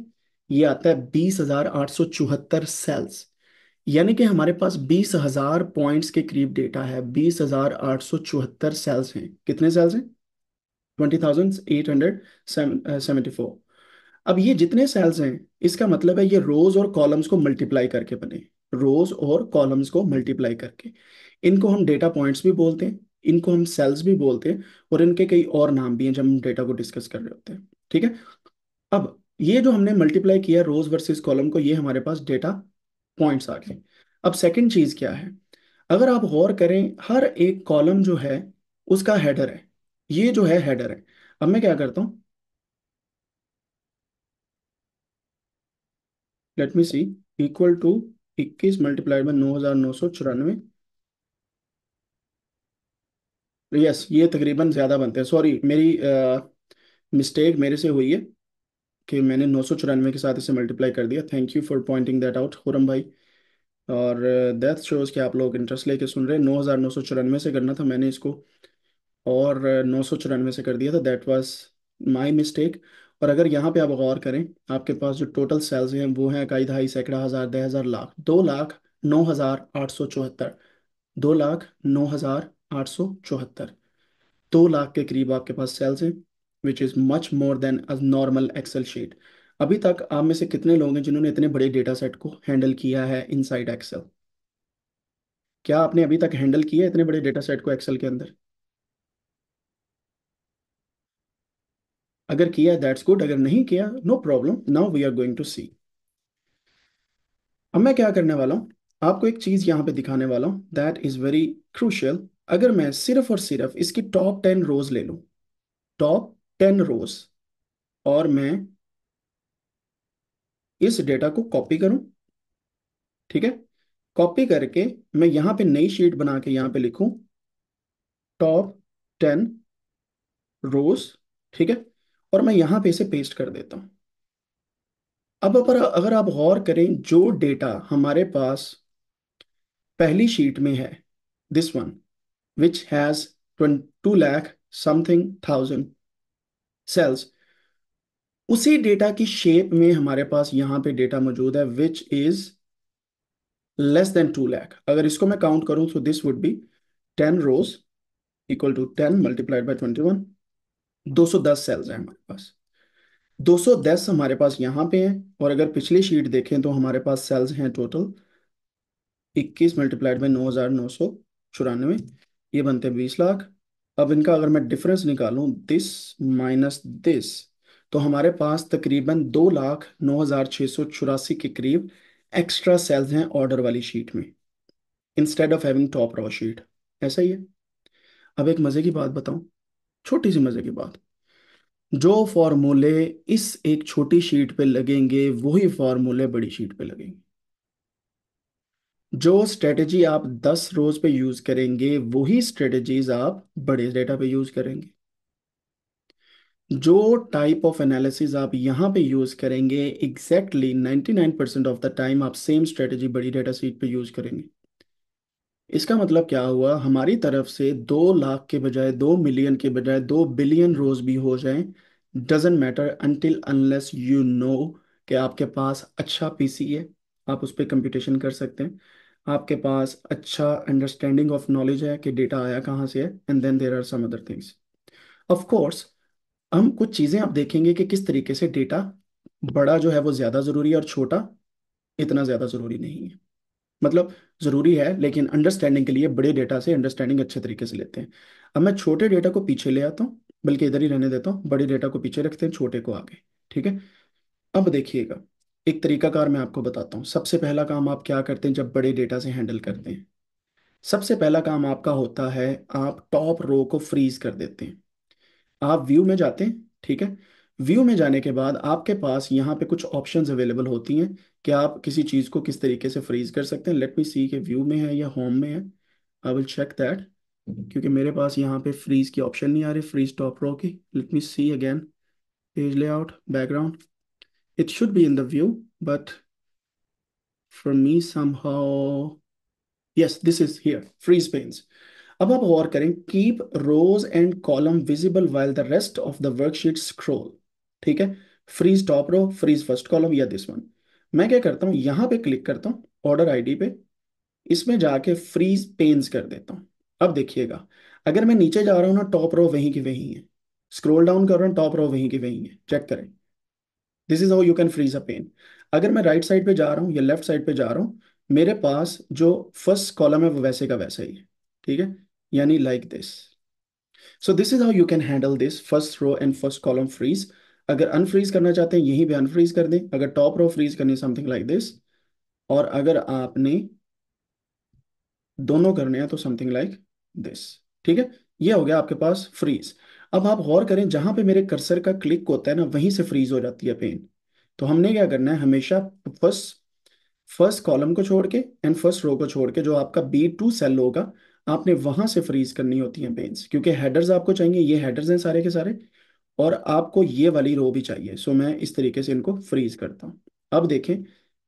ये आता है बीस हजार आठ सौ चौहत्तर सेल्स यानी कि हमारे पास बीस हजार पॉइंट्स के करीब डेटा है बीस हजार आठ सौ चौहत्तर सेल्स हैं कितने सेल्स हैं twenty thousand eight hundred seventy four अब ये जितने सेल्स हैं इसका मतलब है ये रोज और कॉलम्स को मल्टीप्लाई करके बने रोज और कॉलम्स को मल्टीप्लाई करके इनको हम डेटा पॉइंट्स भी बोलते हैं इनको हम सेल्स भी बोलते हैं और इनके कई और नाम भी हैं जब हम डेटा को डिस्कस कर रहे होते हैं ठीक है अब ये जो हमने मल्टीप्लाई किया रोज वर्सेस कॉलम को ये हमारे पास डेटा पॉइंट्स आ गए अब सेकंड चीज क्या है अगर आप गौर करें हर एक कॉलम जो है उसका हेडर है ये जो है हेडर है अब मैं क्या करता हूं let me see equal to इक्कीस मल्टीप्लाइड बाई नौ हजार नौ सौ चौरानवे यस ये तकरीबन ज़्यादा बनते हैं सॉरी मेरी मिस्टेक uh, मेरे से हुई है कि मैंने नौ सौ चौरानवे के साथ इसे मल्टीप्लाई कर दिया thank you for pointing that out Khurram भाई और दैथ शोज़ के आप लोग इंटरेस्ट लेके सुन रहे हैं नौ हज़ार नौ सौ चौरानवे से करना था मैंने इसको और नौ सौ चौरानवे से कर दिया था दैट वाज माय मिस्टेक और अगर यहाँ पे आप गौर करें आपके पास जो टोटल सेल्स हैं वो हैं इकाई दहाई सैकड़ा हज़ार दह हज़ार लाख दो लाख नौ हज़ार आठ सौ चौहत्तर दो लाख नौ हज़ार आठ सौ चौहत्तर दो लाख के करीब आपके पास सेल्स हैं which is much more than a normal Excel sheet अभी तक आप में से कितने लोग हैं जिन्होंने इतने बड़े डेटा सेट को हैंडल किया है साइड एक्सेल क्या आपने अभी तक हैंडल किया है इतने बड़े डेटा सेट को एक्सेल के अंदर अगर किया दैट्स गुड अगर नहीं किया no problem now we are going to see अब मैं क्या करने वाला हूं आपको एक चीज यहां पे दिखाने वाला हूं दैट इज वेरी क्रूशियल अगर मैं सिर्फ और सिर्फ इसकी टॉप टेन रोज ले लू टॉप टेन रोज और मैं इस डेटा को कॉपी करूं ठीक है कॉपी करके मैं यहां पे नई शीट बना के यहां पे लिखूं टॉप टेन रोज ठीक है और मैं यहां पे इसे पेस्ट कर देता हूं अब अपर अगर आप गौर करें जो डेटा हमारे पास पहली शीट में है this one which has two lakh something thousand cells उसी डेटा की शेप में हमारे पास यहां पे डेटा मौजूद है which is less than two lakh अगर इसको मैं काउंट करूं तो this would be ten rows equal to ten multiplied by twenty one 210 cells हैं हमारे पास 210 हमारे पास यहाँ पे हैं और अगर पिछली शीट देखें तो हमारे पास सेल्स हैं टोटल 21 मल्टीप्लाइड में नौ हज़ार नौ सौ चौरानवे ये बनते हैं बीस लाख अब इनका अगर मैं डिफरेंस निकालूं दिस माइनस दिस तो हमारे पास तकरीबन दो लाख नौ हज़ार सौ चौरासी के करीब एक्स्ट्रा सेल्स हैं ऑर्डर वाली शीट में instead of having top row sheet ऐसा ही है अब एक मज़े की बात बताऊं छोटी सी मजे की बात जो फॉर्मूले इस एक छोटी शीट पे लगेंगे वही फॉर्मूले बड़ी शीट पे लगेंगे जो स्ट्रेटेजी आप 10 रोज पे यूज करेंगे वही स्ट्रेटेजीज आप बड़े डेटा पे यूज करेंगे जो टाइप ऑफ एनालिसिस आप यहां पे यूज करेंगे एग्जैक्टली 99% ऑफ द टाइम आप सेम स्ट्रेटेजी बड़ी डेटा सीट पे यूज करेंगे इसका मतलब क्या हुआ हमारी तरफ से दो लाख के बजाय दो मिलियन के बजाय दो बिलियन रोज भी हो जाएं doesn't matter until unless you know कि आपके पास अच्छा पीसी है आप उस पर कंप्यूटेशन कर सकते हैं आपके पास अच्छा अंडरस्टैंडिंग ऑफ नॉलेज है कि डेटा आया कहाँ से है and then there are some other things of course हम कुछ चीज़ें आप देखेंगे कि किस तरीके से डेटा बड़ा जो है वो ज़्यादा ज़रूरी है और छोटा इतना ज़्यादा ज़रूरी नहीं है मतलब ज़रूरी है लेकिन अंडरस्टैंडिंग के लिए बड़े डेटा से अंडरस्टैंडिंग अच्छे तरीके से लेते हैं अब मैं छोटे डेटा को पीछे ले आता हूँ बल्कि इधर ही रहने देता हूँ बड़े डेटा को पीछे रखते हैं छोटे को आगे ठीक है अब देखिएगा एक तरीकाकार मैं आपको बताता हूँ सबसे पहला काम आप क्या करते हैं जब बड़े डेटा से हैंडल करते हैं सबसे पहला काम आपका होता है आप टॉप रो को फ्रीज कर देते हैं आप व्यू में जाते हैं ठीक है व्यू में जाने के बाद आपके पास यहाँ पे कुछ ऑप्शंस अवेलेबल होती हैं कि आप किसी चीज़ को किस तरीके से फ्रीज कर सकते हैं लेट मी सी के व्यू में है या होम में है आई विल चेक दैट क्योंकि मेरे पास यहाँ पे फ्रीज की ऑप्शन नहीं आ रही फ्रीज टॉप रो की let me see again page layout background it should be in the view but for me somehow yes this is here freeze panes अब आप गौर करें keep rows and column visible while the rest of the worksheet scroll ठीक है freeze top row freeze first column या this one मैं क्या करता हूँ यहाँ पे क्लिक करता हूँ ऑर्डर आईडी पे इसमें जाके फ्रीज पेन्स कर देता हूँ अब देखिएगा अगर मैं नीचे जा रहा हूँ ना टॉप रो वहीं की वहीं है स्क्रोल डाउन कर रहा हूँ टॉप रो वहीं की वहीं है चेक करें this is how you can freeze a pane अगर मैं राइट साइड पे जा रहा हूँ या लेफ्ट साइड पे जा रहा हूँ मेरे पास जो फर्स्ट कॉलम है वो वैसे का वैसा ही है ठीक है यानी like this So this is how you can handle this first row and first column freeze अगर अनफ्रीज करना चाहते हैं यहीं पे अनफ्रीज कर दें अगर टॉप रो फ्रीज करनी समथिंग लाइक दिस और अगर आपने दोनों करने हैं तो समथिंग लाइक दिस ठीक है ये हो गया आपके पास फ्रीज अब आप गौर करें जहां पे मेरे कर्सर का क्लिक होता है ना वहीं से फ्रीज हो जाती है पेन तो हमने क्या करना है हमेशा फर्स्ट फर्स्ट कॉलम को छोड़ के एंड फर्स्ट रो को छोड़ के जो आपका बी टू सेल होगा आपने वहां से फ्रीज करनी होती है पेन्स क्योंकि हेडर्स आपको चाहिए ये हेडर्स हैं सारे के सारे और आपको ये वाली रो भी चाहिए सो मैं इस तरीके से इनको फ्रीज करता हूँ अब देखें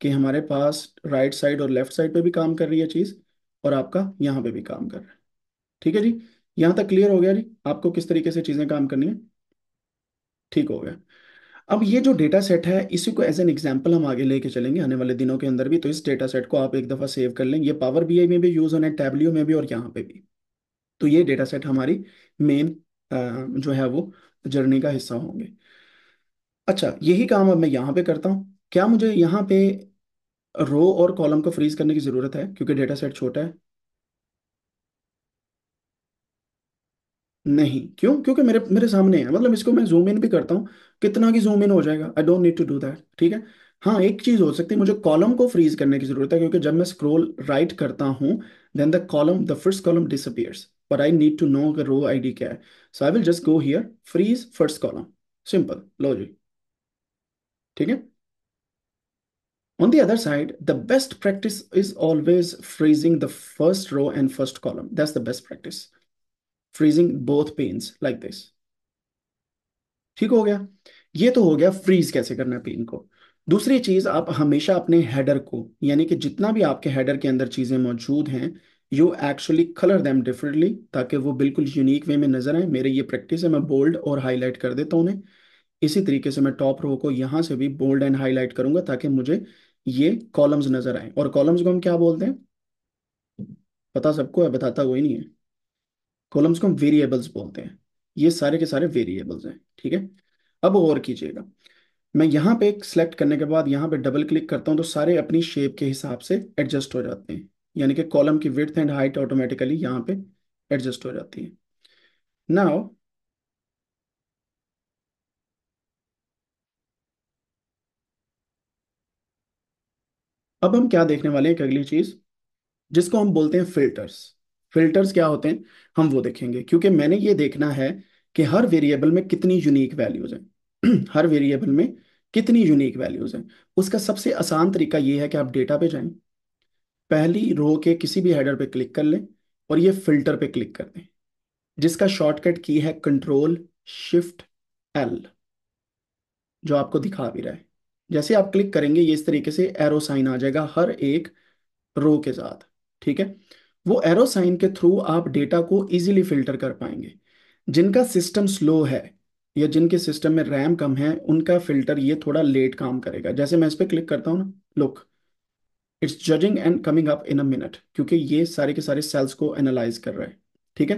कि हमारे पास राइट साइड और लेफ्ट साइड पे भी काम कर रही है चीज़ और आपका यहाँ पे भी काम कर रहा है ठीक है जी यहाँ तक क्लियर हो गया जी आपको किस तरीके से चीज़ें काम करनी है ठीक हो गया अब ये जो डेटा सेट है इसी को एज एन एग्जाम्पल हम आगे लेके चलेंगे आने वाले दिनों के अंदर भी तो इस डेटा सेट को आप एक दफ़ा सेव कर लें ये पावर बी में भी यूज़ होना है टैबलियो में भी और यहाँ पे भी तो ये डेटा सेट हमारी मेन जो है वो जर्नी का हिस्सा होंगे अच्छा यही काम अब मैं यहाँ पे करता हूँ क्या मुझे यहाँ पे रो और कॉलम को फ्रीज करने की ज़रूरत है क्योंकि डेटा सेट छोटा है नहीं क्यों क्योंकि मेरे मेरे सामने है मतलब इसको मैं जूम इन भी करता हूँ कितना की जूम इन हो जाएगा I don't need to do that ठीक है हाँ एक चीज़ हो सकती है मुझे कॉलम को फ्रीज करने की ज़रूरत है क्योंकि जब मैं स्क्रोल राइट करता हूँ then the column the first column disappears but I need to know the row ID क्या है. So I will just go here, freeze first column. Simple, लो जी. ठीक है? On the other side, the best practice is always freezing the first row and first column. That's the best practice. Freezing both panes like this. ठीक हो गया ये तो हो गया freeze कैसे करना है पेन को दूसरी चीज आप हमेशा अपने हेडर को यानी कि जितना भी आपके हेडर के अंदर चीजें मौजूद हैं you actually colour them differently ताकि वो बिल्कुल यूनिक वे में नज़र आए मेरे ये प्रैक्टिस है मैं बोल्ड और हाईलाइट कर देता हूँ उन्हें इसी तरीके से मैं टॉप रो को यहाँ से भी बोल्ड एंड हाईलाइट करूंगा ताकि मुझे ये कॉलम्स नज़र आए और कॉलम्स को हम क्या बोलते हैं पता सबको है बताता कोई नहीं है कॉलम्स को हम वेरिएबल्स बोलते हैं ये सारे के सारे वेरिएबल्स हैं ठीक है अब और कीजिएगा मैं यहाँ पे सेलेक्ट करने के बाद यहाँ पे डबल क्लिक करता हूँ तो सारे अपनी शेप के हिसाब से एडजस्ट हो जाते हैं यानी कि कॉलम की विथ एंड हाइट ऑटोमेटिकली यहां पे एडजस्ट हो जाती है नाउ अब हम क्या देखने वाले हैं एक अगली चीज जिसको हम बोलते हैं फिल्टर्स फिल्टर्स क्या होते हैं हम वो देखेंगे क्योंकि मैंने ये देखना है कि हर वेरिएबल में कितनी यूनिक वैल्यूज हैं हर वेरिएबल में कितनी यूनिक वैल्यूज हैं उसका सबसे आसान तरीका ये है कि आप डेटा पे जाएं पहली रो के किसी भी हेडर पे क्लिक कर लें और ये फिल्टर पे क्लिक कर दें जिसका शॉर्टकट की है कंट्रोल शिफ्ट एल जो आपको दिखा भी रहा है जैसे आप क्लिक करेंगे ये इस तरीके से एरो साइन आ जाएगा हर एक रो के साथ ठीक है वो एरो साइन के थ्रू आप डेटा को इजीली फिल्टर कर पाएंगे जिनका सिस्टम स्लो है या जिनके सिस्टम में रैम कम है उनका फिल्टर ये थोड़ा लेट काम करेगा जैसे मैं इस पर क्लिक करता हूँ ना look it's judging and coming up in a minute क्योंकि ये सारे के सारे सेल्स को एनालाइज कर रहा है ठीक है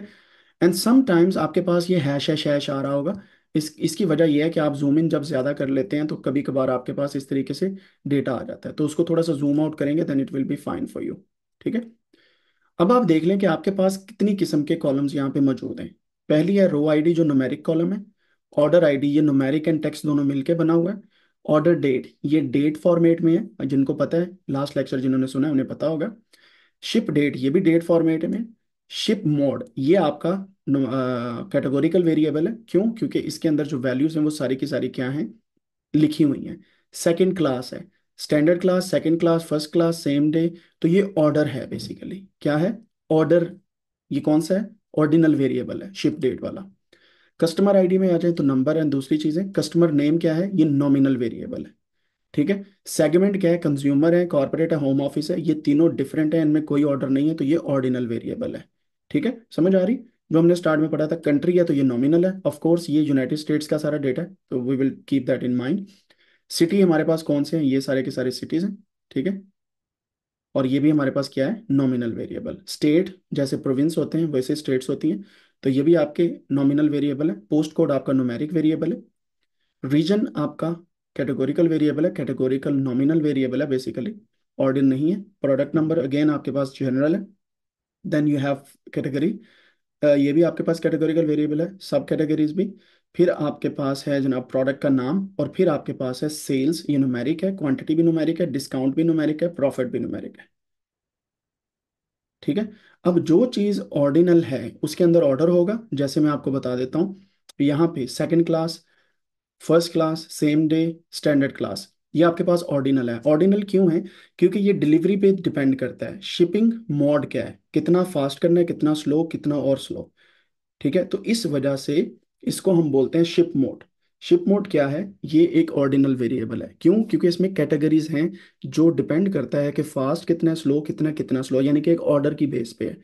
एंड समटाइम्स आपके पास ये हैश हैश हैश आ रहा होगा इस इसकी वजह ये है कि आप जूम इन जब ज़्यादा कर लेते हैं तो कभी कभार आपके पास इस तरीके से डेटा आ जाता है तो उसको थोड़ा सा जूम आउट करेंगे then it will be fine for you ठीक है अब आप देख लें कि आपके पास कितनी किस्म के कॉलम्स यहाँ पे मौजूद हैं पहली है रो आईडी जो नोमेरिक कॉलम है ऑर्डर आईडी ये नोमेरिक एंड टेक्स्ट दोनों मिलके बना हुआ है ऑर्डर डेट ये डेट फॉर्मेट में है जिनको पता है लास्ट लेक्चर जिन्होंने सुना है उन्हें पता होगा शिप डेट ये भी डेट फॉर्मेट में शिप मोड ये आपका कैटेगोरिकल वेरिएबल है क्यों क्योंकि इसके अंदर जो वैल्यूज हैं वो सारी की सारी क्या हैं लिखी हुई हैं सेकंड क्लास है standard class second class first class same day तो ये ऑर्डर है बेसिकली क्या है ऑर्डर ये कौन सा है ऑर्डिनल वेरिएबल है शिप डेट वाला कस्टमर आईडी में आ जाए तो नंबर एंड दूसरी चीज़ें कस्टमर नेम क्या है ये नॉमिनल वेरिएबल है ठीक है सेगमेंट क्या है कंज्यूमर है कॉर्पोरेट है होम ऑफिस है ये तीनों डिफरेंट है इनमें कोई ऑर्डर नहीं है तो ये ऑर्डिनल वेरिएबल है ठीक है समझ आ रही जो हमने स्टार्ट में पढ़ा था कंट्री है तो ये नॉमिनल है ऑफ कोर्स ये यूनाइटेड स्टेट्स का सारा डेटा है तो we will keep that in mind city हमारे पास कौन से हैं ये सारे के सारे सिटीज हैं ठीक है और ये भी हमारे पास क्या है नॉमिनल वेरिएबल स्टेट जैसे प्रोविंस होते हैं वैसे स्टेट्स होती हैं तो ये भी आपके नॉमिनल वेरिएबल है पोस्ट कोड आपका नोमेरिक वेरिएबल है रीजन आपका कैटेगोरिकल वेरिएबल है कैटेगोरिकल नॉमिनल वेरिएबल है बेसिकली ऑर्डर नहीं है प्रोडक्ट नंबर अगेन आपके पास जनरल है देन यू हैव कैटेगरी ये भी आपके पास कैटेगोरिकल वेरिएबल है सब कैटेगरीज भी फिर आपके पास है जनाब प्रोडक्ट का नाम और फिर आपके पास है सेल्स ये नोमेरिक है क्वांटिटी भी नोमेरिक है डिस्काउंट भी नोमेरिक है प्रॉफिट भी नोमेरिक है ठीक है अब जो चीज़ ऑर्डिनल है उसके अंदर ऑर्डर होगा जैसे मैं आपको बता देता हूँ तो यहाँ पे second class first class same day standard class ये आपके पास ऑर्डिनल है ऑर्डिनल क्यों है क्योंकि ये डिलीवरी पे डिपेंड करता है शिपिंग मोड क्या है कितना फास्ट करना है कितना स्लो कितना और स्लो ठीक है तो इस वजह से इसको हम बोलते हैं शिप मोड शिप मोड क्या है ये एक ऑर्डिनल वेरिएबल है क्यों क्योंकि इसमें कैटेगरीज हैं जो डिपेंड करता है कि फास्ट कितना स्लो कितना कितना स्लो यानी कि एक ऑर्डर की बेस पे है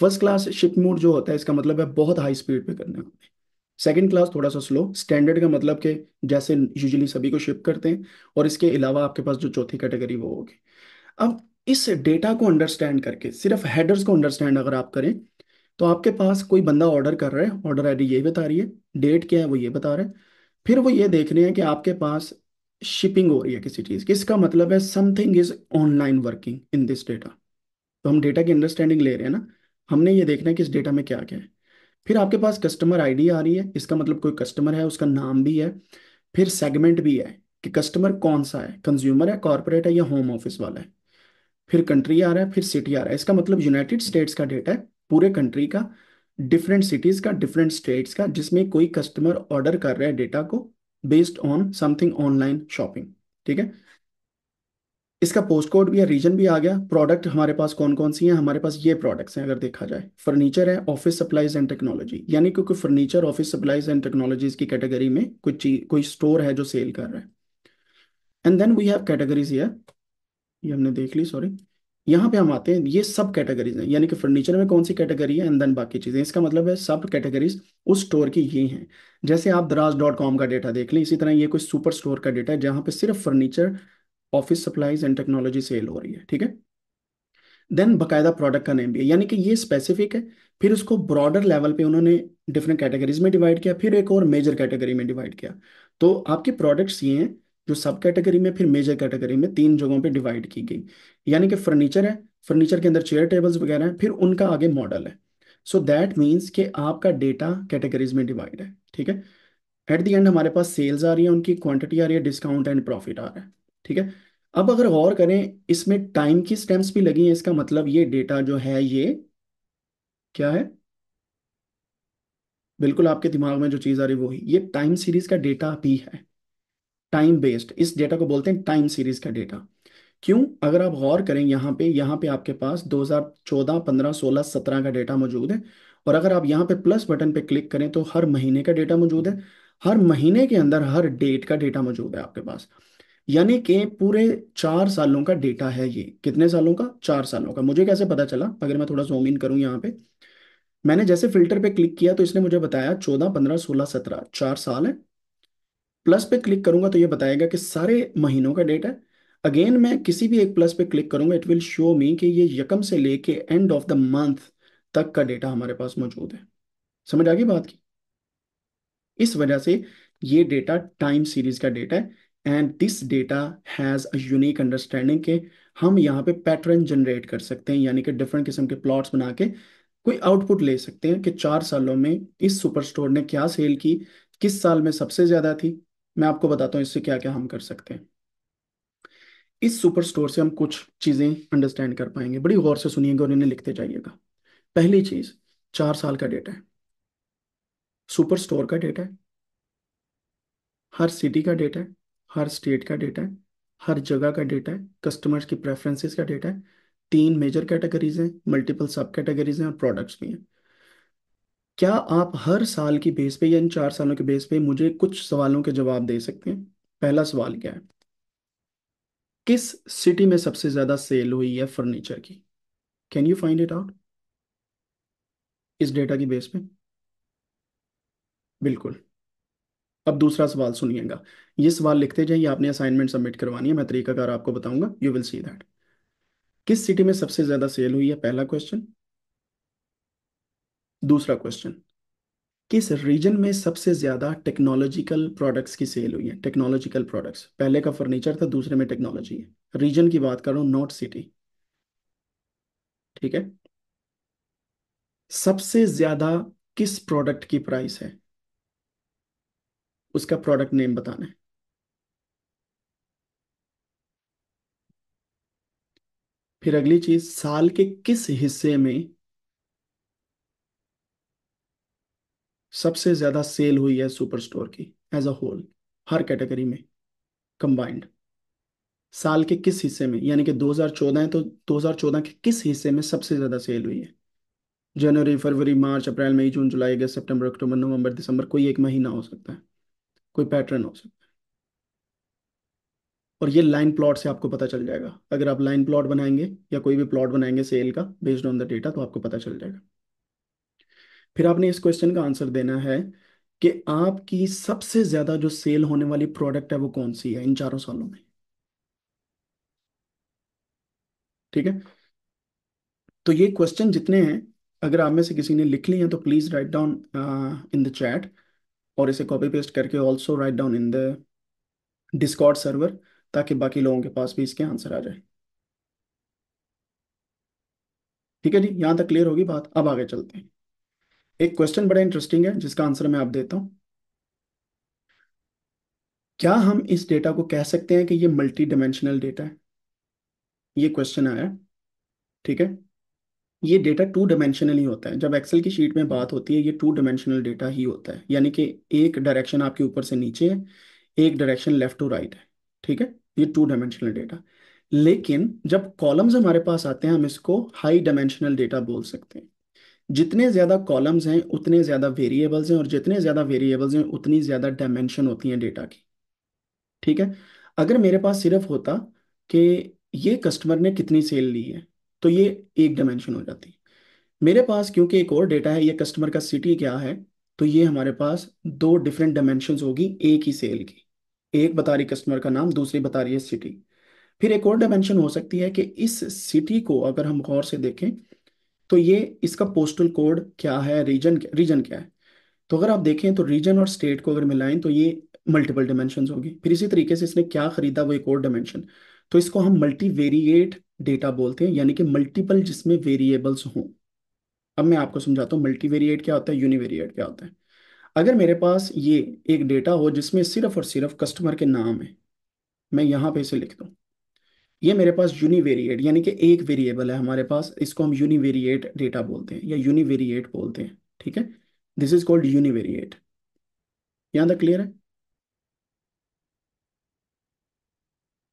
फर्स्ट क्लास शिप मोड जो होता है इसका मतलब है बहुत हाई स्पीड पे करना है सेकेंड क्लास थोड़ा सा स्लो स्टैंडर्ड का मतलब कि जैसे यूजली सभी को शिप करते हैं और इसके अलावा आपके पास जो चौथी कैटेगरी वो होगी अब इस डेटा को अंडरस्टैंड करके सिर्फ हेडर्स को अंडरस्टैंड अगर आप करें तो आपके पास कोई बंदा ऑर्डर कर रहा है ऑर्डर आई डी ये बता रही है डेट क्या है वो ये बता रहा है फिर वो ये देख रहे हैं कि आपके पास शिपिंग हो रही है किसी चीज़ की इसका मतलब है something is online working in this data तो हम डेटा की अंडरस्टैंडिंग ले रहे हैं ना हमने ये देखना है कि इस डेटा में क्या क्या है फिर आपके पास कस्टमर आईडी आ रही है इसका मतलब कोई कस्टमर है उसका नाम भी है फिर सेगमेंट भी है कि कस्टमर कौन सा है कंज्यूमर है कॉरपोरेट है या होम ऑफिस वाला है फिर कंट्री आ रहा है फिर सिटी आ रहा है इसका मतलब यूनाइटेड स्टेट्स का डेटा है पूरे कंट्री का डिफरेंट सिटीज का डिफरेंट स्टेट्स का जिसमें कोई कस्टमर ऑर्डर कर रहा है डेटा को based on something online shopping ठीक है इसका पोस्ट कोड भी है रीजन भी आ गया प्रोडक्ट हमारे पास कौन कौन सी हैं हमारे पास ये प्रोडक्ट्स हैं अगर देखा जाए फर्नीचर है ऑफिस सप्लाईज एंड टेक्नोलॉजी यानी क्योंकि furniture office supplies and technologies की कैटेगरी में कोई चीज कोई स्टोर है जो सेल कर रहा है and then we have categories ये हमने देख ली सॉरी यहाँ पे हम आते हैं ये सब कैटेगरीज हैं यानी कि फर्नीचर में कौन सी कैटेगरी है एंड देन बाकी चीज़ें इसका मतलब है सब कैटेगरीज उस स्टोर की ये हैं जैसे आप दराज डॉट कॉम का डेटा देख लें इसी तरह ये कोई सुपर स्टोर का डेटा है जहाँ पे सिर्फ furniture office supplies and technology sell हो रही है ठीक है देन बाकायदा प्रोडक्ट का नेम भी है यानी कि ये स्पेसिफिक है फिर उसको ब्रॉडर लेवल पे उन्होंने डिफरेंट कैटेगरीज में डिवाइड किया फिर एक और मेजर कैटेगरी में डिवाइड किया तो आपके प्रोडक्ट्स ये हैं जो सब कैटेगरी में फिर मेजर कैटेगरी में तीन जगहों पे डिवाइड की गई यानी कि फर्नीचर है फर्नीचर के अंदर चेयर टेबल्स वगैरह हैं फिर उनका आगे मॉडल है सो दैट मीन्स कि आपका डेटा कैटेगरीज में डिवाइड है ठीक है एट द एंड हमारे पास सेल्स आ रही है उनकी क्वांटिटी आ रही है डिस्काउंट एंड प्रॉफिट आ रहा है ठीक है अब अगर गौर करें इसमें टाइम की स्टैम्प्स भी लगी हैं इसका मतलब ये डेटा जो है ये क्या है बिल्कुल आपके दिमाग में जो चीज़ आ रही है वो ही ये टाइम सीरीज का डेटा भी है टाइम बेस्ड इस डेटा को बोलते हैं टाइम सीरीज का डेटा क्यों अगर आप गौर करें यहाँ पे यहाँ पे आपके पास 2014, 15, 16, 17 का डेटा मौजूद है और अगर आप यहाँ पे प्लस बटन पे क्लिक करें तो हर महीने का डेटा मौजूद है हर महीने के अंदर हर डेट का डेटा मौजूद है आपके पास यानी कि पूरे चार सालों का डेटा है ये कितने सालों का चार सालों का मुझे कैसे पता चला अगर मैं थोड़ा जोम इन करूँ यहाँ पे मैंने जैसे फिल्टर पे क्लिक किया तो इसने मुझे बताया चौदह पंद्रह सोलह सत्रह चार साल है प्लस पे क्लिक करूंगा तो ये बताएगा कि सारे महीनों का डेटा अगेन मैं किसी भी एक प्लस पे क्लिक करूंगा इट विल शो मी कि ये यकम से लेके एंड ऑफ द मंथ तक का डेटा हमारे पास मौजूद है समझ आ गई बात की इस वजह से ये डेटा टाइम सीरीज का डेटा है and this data has a unique understanding के हम यहाँ पे पैटर्न जनरेट कर सकते हैं यानी कि डिफरेंट किस्म के प्लॉट्स बना के कोई आउटपुट ले सकते हैं कि चार सालों में इस सुपर स्टोर ने क्या सेल की किस साल में सबसे ज़्यादा थी मैं आपको बताता हूँ इससे क्या क्या हम कर सकते हैं इस सुपर स्टोर से हम कुछ चीज़ें अंडरस्टैंड कर पाएंगे बड़ी गौर से सुनिएगा और इन्हें लिखते जाइएगा पहली चीज़ चार साल का डेटा है सुपर स्टोर का डेटा है हर सिटी का डेटा है हर स्टेट का डेटा है हर जगह का डेटा है कस्टमर्स की प्रेफरेंसेस का डेटा है तीन मेजर कैटेगरीज हैं मल्टीपल सब कैटेगरीज हैं और प्रोडक्ट्स भी हैं क्या आप हर साल की बेस पे या इन चार सालों के बेस पे मुझे कुछ सवालों के जवाब दे सकते हैं पहला सवाल क्या है किस सिटी में सबसे ज्यादा सेल हुई है फर्नीचर की can you find it out इस डेटा की बेस पे बिल्कुल अब दूसरा सवाल सुनिएगा ये सवाल लिखते जाइए आपने असाइनमेंट सबमिट करवानी है मैं तरीकाकार आपको बताऊंगा यू विल सी दैट किस सिटी में सबसे ज्यादा सेल हुई है पहला क्वेश्चन दूसरा क्वेश्चन किस रीजन में सबसे ज़्यादा टेक्नोलॉजिकल प्रोडक्ट्स की सेल हुई है टेक्नोलॉजिकल प्रोडक्ट्स पहले का फर्नीचर था दूसरे में टेक्नोलॉजी है रीजन की बात करो नॉर्थ नॉट सिटी ठीक है सबसे ज़्यादा किस प्रोडक्ट की प्राइस है उसका प्रोडक्ट नेम बताना है फिर अगली चीज़ साल के किस हिस्से में सबसे ज़्यादा सेल हुई है सुपर स्टोर की एज अ होल हर कैटेगरी में कंबाइंड साल के किस हिस्से में यानी कि 2014 है तो 2014 के किस हिस्से में सबसे ज़्यादा सेल हुई है जनवरी फरवरी मार्च अप्रैल मई जून जुलाई अगस्त सितंबर अक्टूबर नवंबर दिसंबर कोई एक महीना हो सकता है कोई पैटर्न हो सकता है और ये लाइन प्लॉट से आपको पता चल जाएगा अगर आप लाइन प्लॉट बनाएंगे या कोई भी प्लॉट बनाएंगे सेल का बेस्ड ऑन द डेटा तो आपको पता चल जाएगा फिर आपने इस क्वेश्चन का आंसर देना है कि आपकी सबसे ज्यादा जो सेल होने वाली प्रोडक्ट है वो कौन सी है इन चारों सालों में ठीक है तो ये क्वेश्चन जितने हैं अगर आप में से किसी ने लिख लिए हैं तो please write down in the chat और इसे कॉपी पेस्ट करके also write down in the Discord server ताकि बाकी लोगों के पास भी इसके आंसर आ जाए ठीक है जी यहां तक क्लियर होगी बात अब आगे चलते हैं एक क्वेश्चन बड़ा इंटरेस्टिंग है जिसका आंसर मैं आप देता हूं क्या हम इस डेटा को कह सकते हैं कि ये मल्टी डायमेंशनल डेटा है ये क्वेश्चन आया ठीक है ये डेटा टू डायमेंशनल ही होता है जब एक्सेल की शीट में बात होती है ये टू डायमेंशनल डेटा ही होता है यानी कि एक डायरेक्शन आपके ऊपर से नीचे है एक डायरेक्शन लेफ्ट टू राइट है ठीक है ये टू डायमेंशनल डेटा लेकिन जब कॉलम्स हमारे पास आते हैं हम इसको हाई डायमेंशनल डेटा बोल सकते हैं जितने ज़्यादा कॉलम्स हैं उतने ज़्यादा वेरिएबल्स हैं और जितने ज़्यादा वेरिएबल्स हैं उतनी ज़्यादा डायमेंशन होती हैं डेटा की ठीक है अगर मेरे पास सिर्फ होता कि ये कस्टमर ने कितनी सेल ली है तो ये एक डायमेंशन हो जाती मेरे पास क्योंकि एक और डेटा है ये कस्टमर का सिटी क्या है तो ये हमारे पास दो डिफरेंट डायमेंशन होगी एक ही सेल की एक बता रही कस्टमर का नाम दूसरी बता रही है सिटी फिर एक और डायमेंशन हो सकती है कि इस सिटी को अगर हम गौर से देखें तो ये इसका पोस्टल कोड क्या है रीजन रीजन क्या है तो अगर आप देखें तो रीजन और स्टेट को अगर मिलाएं तो ये मल्टीपल डिमेंशन होगी फिर इसी तरीके से इसने क्या खरीदा वो एक और डिमेंशन तो इसको हम मल्टी वेरिएट डेटा बोलते हैं यानी कि मल्टीपल जिसमें वेरिएबल्स हों अब मैं आपको समझाता हूँ मल्टीवेरिएट क्या होता है यूनिवेरिएट क्या होता है अगर मेरे पास ये एक डेटा हो जिसमें सिर्फ और सिर्फ कस्टमर के नाम है मैं यहाँ पे इसे लिख दूँ ये मेरे पास यूनिवेरिएट यानी कि एक वेरिएबल है हमारे पास इसको हम यूनिवेरिएट डेटा बोलते हैं या यूनिवेरिएट बोलते हैं ठीक है दिस इज कॉल्ड यूनिवेरिएट यहां तक क्लियर है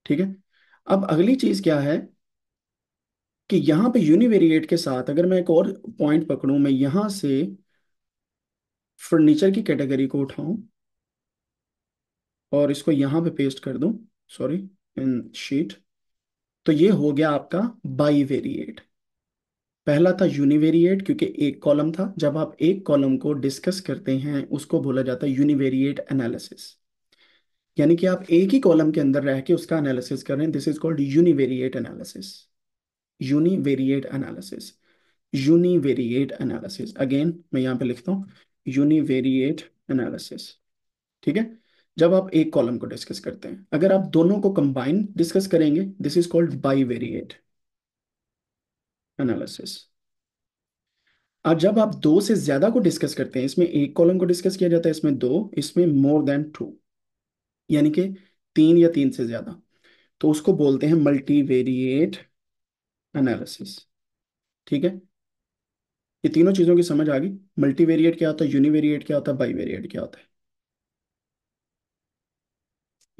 ठीक है अब अगली चीज क्या है कि यहां पे यूनिवेरिएट के साथ अगर मैं एक और पॉइंट पकड़ू मैं यहां से फर्नीचर की कैटेगरी को उठाऊं और इसको यहां पे पेस्ट कर दूं सॉरी इन शीट तो ये हो गया आपका बाईवेरिएट पहला था यूनिवेरिएट क्योंकि एक कॉलम था जब आप एक कॉलम को डिस्कस करते हैं उसको बोला जाता है यूनिवेरिएट एनालिसिस यानी कि आप एक ही कॉलम के अंदर रह के उसका एनालिसिस कर रहे हैं this is called univariate analysis univariate analysis univariate analysis again मैं यहां पे लिखता हूं यूनिवेरिएट एनालिसिस ठीक है जब आप एक कॉलम को डिस्कस करते हैं अगर आप दोनों को कंबाइन डिस्कस करेंगे this is called bivariate analysis और जब आप दो से ज्यादा को डिस्कस करते हैं इसमें एक कॉलम को डिस्कस किया जाता है इसमें दो इसमें मोर देन टू यानी कि तीन या तीन से ज्यादा तो उसको बोलते हैं मल्टीवेरिएट एनालिसिस ठीक है ये तीनों चीजों की समझ आ गई मल्टीवेरिएट क्या होता है यूनिवेरिएट क्या होता है बाईवेरिएट क्या होता है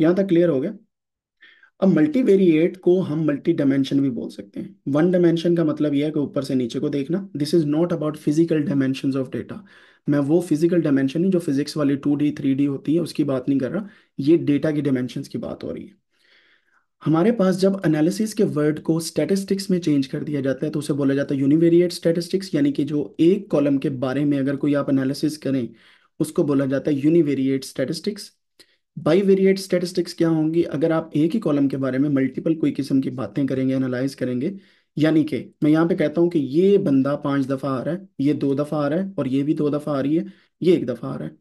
यहां तक क्लियर हो गया अब मल्टीवेरिएट को हम मल्टी डायमेंशन भी बोल सकते हैं वन डायमेंशन का मतलब यह है कि ऊपर से नीचे को देखना this is not about physical dimension of data मैं वो फिजिकल डायमेंशन जो फिजिक्स वाली टू डी थ्री डी होती है उसकी बात नहीं कर रहा ये डेटा की डायमेंशन की बात हो रही है हमारे पास जब एनालिसिस के वर्ड को स्टैटिस्टिक्स में चेंज कर दिया जाता है तो उसे बोला जाता है यूनिवेरिएट स्टैटिस्टिक्स यानी कि जो एक कॉलम के बारे में अगर कोई आप एनालिसिस करें उसको बोला जाता है यूनिवेरिएट स्टैटिस्टिक्स बाईवेरिएट स्टेटिस्टिक्स क्या होंगी अगर आप एक ही कॉलम के बारे में मल्टीपल कोई किस्म की बातें करेंगे एनालाइज करेंगे यानी कि मैं यहाँ पे कहता हूँ कि ये बंदा पांच दफा आ रहा है ये दो दफा आ रहा है और ये भी दो दफा आ रही है ये एक दफा आ रहा है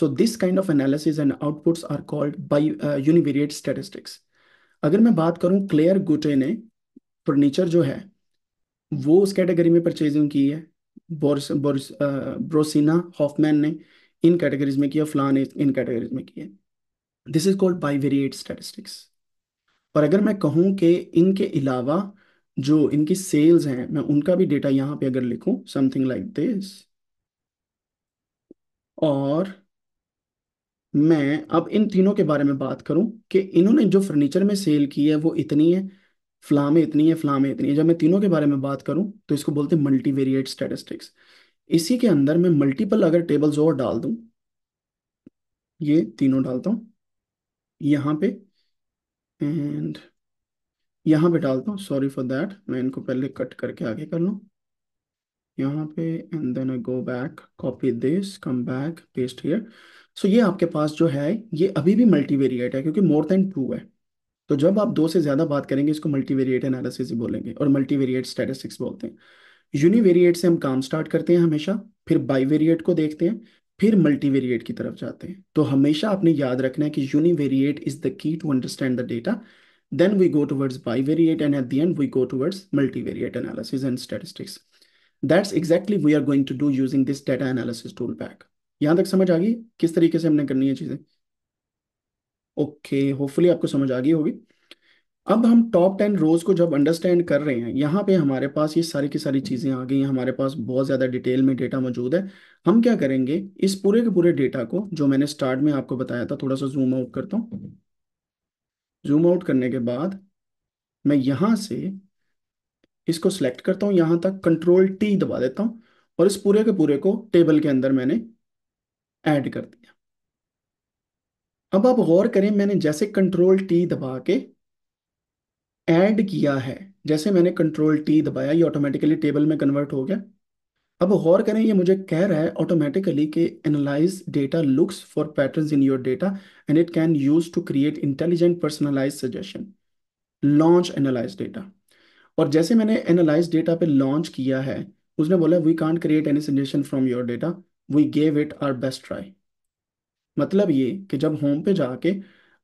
so this kind of analysis and outputs are called by univariate statistics अगर मैं बात करूँ क्लेयर गुटे ने फर्नीचर जो है वो उस कैटेगरी में परचेजिंग की है बोर्स बोर्स ब्रोसिना हॉफमैन ने इन कैटेगरीज में किया फ्लान इन कैटेगरीज में किया this is called variate statistics और अगर मैं कहूँ कि इनके अलावा जो इनकी सेल्स हैं मैं उनका भी डेटा यहाँ पे अगर लिखूँ समथिंग लाइक दिस और मैं अब इन तीनों के बारे में बात करूं कि इन्होंने जो फर्नीचर में सेल की है वो इतनी है फ्ला में इतनी है फ्ला में इतनी है जब मैं तीनों के बारे में बात करूं तो इसको बोलते हैं मल्टीवेरिएट स्टैटिस्टिक्स इसी के अंदर मैं मल्टीपल अगर टेबल्स और डाल दूं ये तीनों डालता हूं यहाँ पे एंड यहाँ पे डालता हूँ सॉरी फॉर दैट मैं इनको पहले कट करके आगे कर लूँ यहाँ पे and then I go back copy this come back paste here so ये आपके पास जो है ये अभी भी मल्टीवेरिएट है क्योंकि मोर देन टू है तो जब आप दो से ज़्यादा बात करेंगे इसको मल्टीवेरिएट एनालिसिस ही बोलेंगे और मल्टीवेरिएट स्टेटिस्टिक्स बोलते हैं यूनिवेरिएट से हम काम स्टार्ट करते हैं हमेशा फिर बाईवेरिएट को देखते हैं फिर मल्टीवेरिएट की तरफ जाते हैं तो हमेशा आपने याद रखना है कि univariate is the key to understand the data then we go towards bivariate and at the end we go multivariate analysis and statistics that's exactly we are going to do using this data analysis tool pack यहां तक समझ आ गई किस तरीके से हमने करनी है चीजें ओके होपफुली आपको समझ आ गई होगी अब हम टॉप टेन रोज को जब अंडरस्टैंड कर रहे हैं यहाँ पे हमारे पास ये सारी की सारी चीज़ें आ गई हैं हमारे पास बहुत ज़्यादा डिटेल में डेटा मौजूद है हम क्या करेंगे इस पूरे के पूरे डेटा को जो मैंने स्टार्ट में आपको बताया था थोड़ा सा जूम आउट करता हूँ जूम आउट करने के बाद मैं यहां से इसको सिलेक्ट करता हूँ यहां तक कंट्रोल टी दबा देता हूँ और इस पूरे के पूरे को टेबल के अंदर मैंने ऐड कर दिया अब आप गौर करें मैंने जैसे कंट्रोल टी दबा के ऐड किया है जैसे मैंने कंट्रोल टी दबाया ये ऑटोमेटिकली टेबल में कन्वर्ट हो गया अब गौर करें ये मुझे कह रहा है ऑटोमेटिकली कि analyse data looks for patterns in your data and it can use to create intelligent personalise suggestion launch analyse data और जैसे मैंने एनालाइज डेटा पे लॉन्च किया है उसने बोला we can't create any suggestion from your data we gave it our best try मतलब ये कि जब होम पे जाके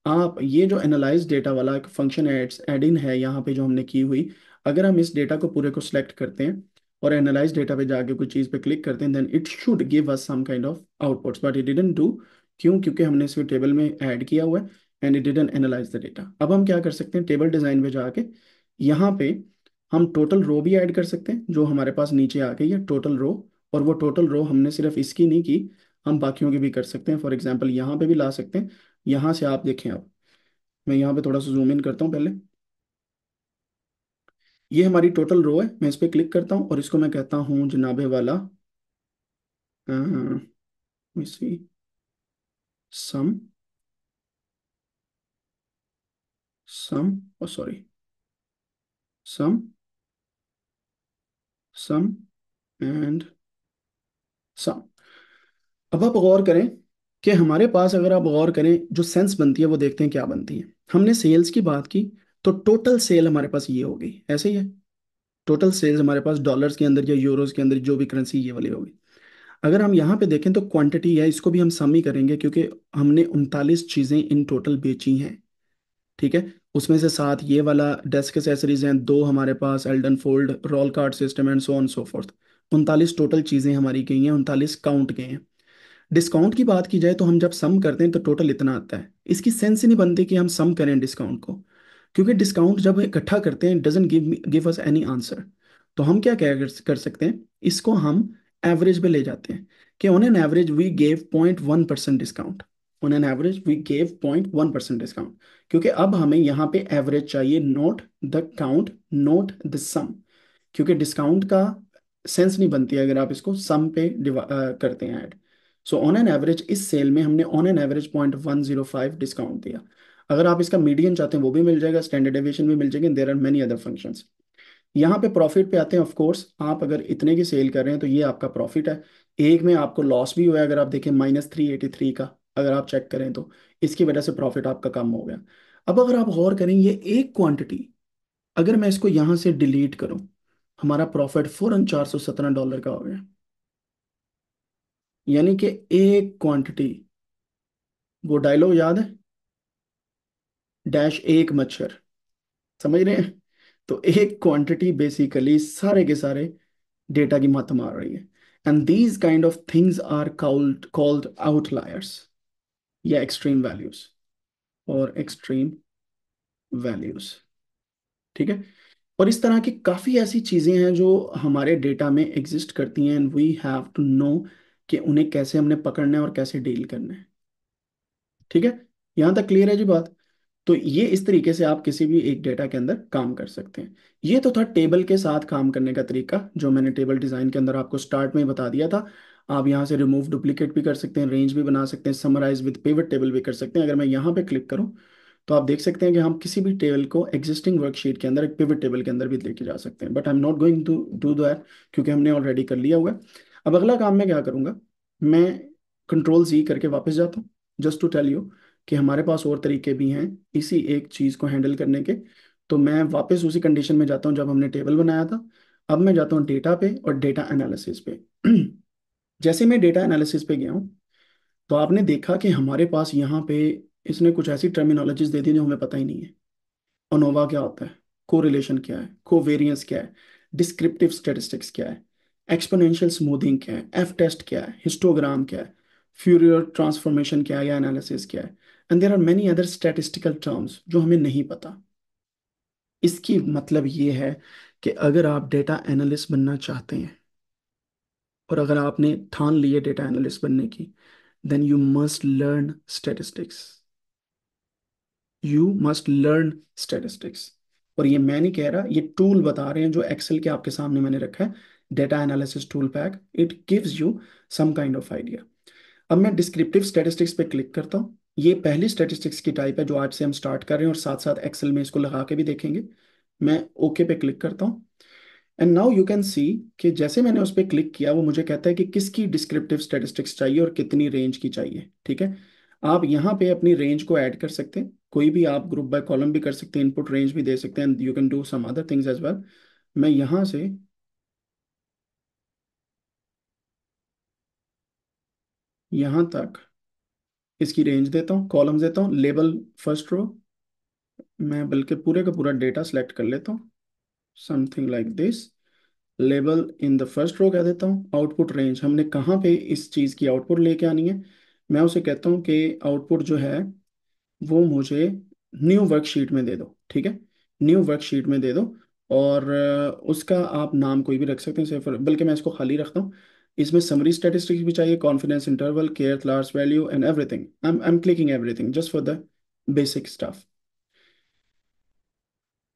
आप ये जो एनालाइज डेटा वाला एक फंक्शन एड्स एड इन है यहाँ पे जो हमने की हुई अगर हम इस डेटा को पूरे को सिलेक्ट करते हैं और एनालाइज डेटा पे जाके कोई चीज़ पे क्लिक करते हैं then it should give us some kind of outputs but it didn't do क्यों क्योंकि हमने इसको टेबल में ऐड किया हुआ है and it didn't analyse the data अब हम क्या कर सकते हैं टेबल डिज़ाइन पे जाके यहाँ पे हम टोटल रो भी ऐड कर सकते हैं जो हमारे पास नीचे आ गई है टोटल रो और वो टोटल रो हमने सिर्फ इसकी नहीं की हम बाकियों की भी कर सकते हैं फॉर एग्जाम्पल यहाँ पे भी ला सकते हैं यहां से आप देखें आप मैं यहां पे थोड़ा सा जूम इन करता हूं पहले ये हमारी टोटल रो है मैं इस पर क्लिक करता हूं और इसको मैं कहता हूं जनाबे वाला इसी सम सम और sorry some some and some अब आप गौर करें कि हमारे पास अगर आप गौर करें जो सेंस बनती है वो देखते हैं क्या बनती है हमने सेल्स की बात की तो टोटल सेल हमारे पास ये होगी ऐसे ही है टोटल सेल्स हमारे पास डॉलर्स के अंदर या यूरोस के अंदर जो भी करेंसी ये वाली होगी अगर हम यहाँ पे देखें तो क्वांटिटी है इसको भी हम सम ही करेंगे क्योंकि हमने उनतालीस चीज़ें इन टोटल बेची हैं ठीक है उसमें से सात ये वाला डेस्क एसेसरीज हैं दो हमारे पास एल्डन fold roll card system and so on so forth total टोटल चीज़ें हमारी गई हैं उनतालीस काउंट गए हैं डिस्काउंट की बात की जाए तो हम जब सम करते हैं तो टोटल इतना आता है इसकी सेंस ही नहीं बनती कि हम सम करें डिस्काउंट को क्योंकि डिस्काउंट जब इकट्ठा करते हैं doesn't give give us any answer तो हम क्या क्या कर सकते हैं इसको हम एवरेज पे ले जाते हैं कि on an average we gave point one percent discount on an average we gave point one percent discount क्योंकि अब हमें यहाँ पे एवरेज चाहिए not the count not the sum क्योंकि डिस्काउंट का सेंस नहीं बनती है अगर आप इसको सम पे करते हैं add so on an average इस सेल में हमने on an average point one zero five discount दिया अगर आप इसका मीडियम चाहते हैं वो भी मिल जाएगा स्टैंडर्ड एविएशन भी मिल जाएगी there are many other functions यहाँ पे प्रॉफिट पे आते हैं ऑफ कोर्स आप अगर इतने की सेल कर रहे हैं तो ये आपका प्रॉफिट है एक में आपको लॉस भी हुआ है अगर आप देखें माइनस थ्री एटी थ्री का अगर आप चेक करें तो इसकी वजह से प्रॉफिट आपका कम हो गया अब अगर आप गौर करें ये एक क्वांटिटी अगर मैं इसको यहाँ से डिलीट करूँ हमारा प्रॉफिट फ़ौरन चार सौ सत्रह डॉलर का हो गया यानी कि एक क्वांटिटी वो डायलॉग याद है डैश एक मच्छर समझ रहे हैं तो एक क्वांटिटी बेसिकली सारे के सारे डेटा की मात्रा मार रही है and these kind of things are called called outliers या एक्सट्रीम वैल्यूज और एक्सट्रीम वैल्यूज ठीक है और इस तरह की काफ़ी ऐसी चीज़ें हैं जो हमारे डेटा में एग्जिस्ट करती हैं and we have to know कि उन्हें कैसे हमने पकड़ना है और कैसे डील करना है ठीक है यहां तक क्लियर है जी बात तो ये इस तरीके से आप किसी भी एक डेटा के अंदर काम कर सकते हैं ये तो था टेबल के साथ काम करने का तरीका जो मैंने टेबल डिज़ाइन के अंदर आपको स्टार्ट में बता दिया था आप यहाँ से रिमूव डुप्लीकेट भी कर सकते हैं रेंज भी बना सकते हैं समराइज विद पेवर टेबल भी कर सकते हैं अगर मैं यहां पर क्लिक करूँ तो आप देख सकते हैं कि हम किसी भी टेबल को एग्जिस्टिंग वर्कशीट के अंदर एक पेवट टेबल के अंदर भी लेके जा सकते हैं but I am not going to do that क्योंकि हमने ऑलरेडी कर लिया हुआ है अब अगला काम मैं क्या करूँगा मैं कंट्रोल सी करके वापस जाता हूँ जस्ट टू टेल यू कि हमारे पास और तरीके भी हैं इसी एक चीज़ को हैंडल करने के तो मैं वापस उसी कंडीशन में जाता हूँ जब हमने टेबल बनाया था अब मैं जाता हूँ डेटा पे और डेटा एनालिसिस पे जैसे मैं डेटा एनालिसिस पे गया हूँ तो आपने देखा कि हमारे पास यहाँ पे इसने कुछ ऐसी टर्मिनोलॉजीज दे दी जो हमें पता ही नहीं है अनोवा क्या होता है को क्या है को क्या है डिस्क्रिप्टिव स्टेटिस्टिक्स क्या है एक्सपोनेंशियल स्मूदिंग क्या है एफ टेस्ट क्या है हिस्टोग्राम क्या है फ्यूरियर ट्रांसफॉर्मेशन क्या है या एनालिसिस क्या है and there are many other statistical terms जो हमें नहीं पता इसकी मतलब ये है कि अगर आप डेटा एनालिस्ट बनना चाहते हैं और अगर आपने ठान लिए डेटा एनालिस्ट बनने की then you must learn statistics you must learn statistics और ये मैं नहीं कह रहा ये टूल बता रहे हैं जो एक्सेल के आपके सामने मैंने रखा है data analysis tool bag it gives you some kind of idea अब मैं डिस्क्रिप्टिव स्टैटिस्टिक्स पे क्लिक करता हूँ ये पहली स्टैटिस्टिक्स की टाइप है जो आज से हम स्टार्ट कर रहे हैं और साथ साथ एक्सेल में इसको लगा के भी देखेंगे मैं ओके okay पे क्लिक करता हूँ and now you can see कि जैसे मैंने उस पर क्लिक किया वो मुझे कहता है कि किसकी डिस्क्रिप्टिव स्टैटिस्टिक्स चाहिए और कितनी रेंज की चाहिए ठीक है आप यहाँ पे अपनी रेंज को ऐड कर सकते हैं कोई भी आप ग्रुप बाय कॉलम भी कर सकते हैं इनपुट रेंज भी दे सकते हैं and you can do some other things as well मैं यहाँ से यहां तक इसकी रेंज देता हूँ कॉलम्स देता हूँ लेबल फर्स्ट रो मैं बल्कि पूरे का पूरा डेटा सेलेक्ट कर लेता हूं something like this label in the first row कह देता हूँ आउटपुट रेंज हमने कहाँ पे इस चीज़ की आउटपुट लेके आनी है मैं उसे कहता हूँ कि आउटपुट जो है वो मुझे न्यू वर्कशीट में दे दो ठीक है न्यू वर्कशीट में दे दो और उसका आप नाम कोई भी रख सकते हैं सिर्फ बल्कि मैं इसको खाली रखता हूँ इसमें समरी स्टेटिस्टिक्स भी चाहिए confidence interval care large value and everything I am I am clicking everything just for the basic stuff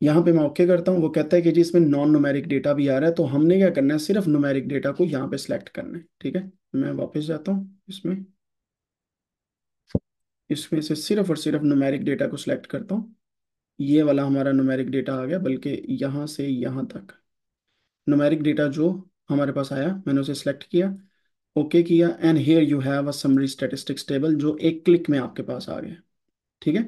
यहाँ पे मैं ओके करता हूँ वो कहता है कि जी इसमें नॉन नोमेरिक डेटा भी आ रहा है तो हमने क्या करना है सिर्फ नोमेरिक डेटा को यहाँ पे सिलेक्ट करना है ठीक है मैं वापस जाता हूँ इसमें इसमें से सिर्फ और सिर्फ नोमेरिक डेटा को सिलेक्ट करता हूँ ये वाला हमारा नोमेरिक डेटा आ गया बल्कि यहाँ से यहाँ तक नोमेरिक डेटा जो हमारे पास आया मैंने उसे सिलेक्ट किया ओके किया and here you have a summary statistics table जो एक क्लिक में आपके पास आ गया ठीक है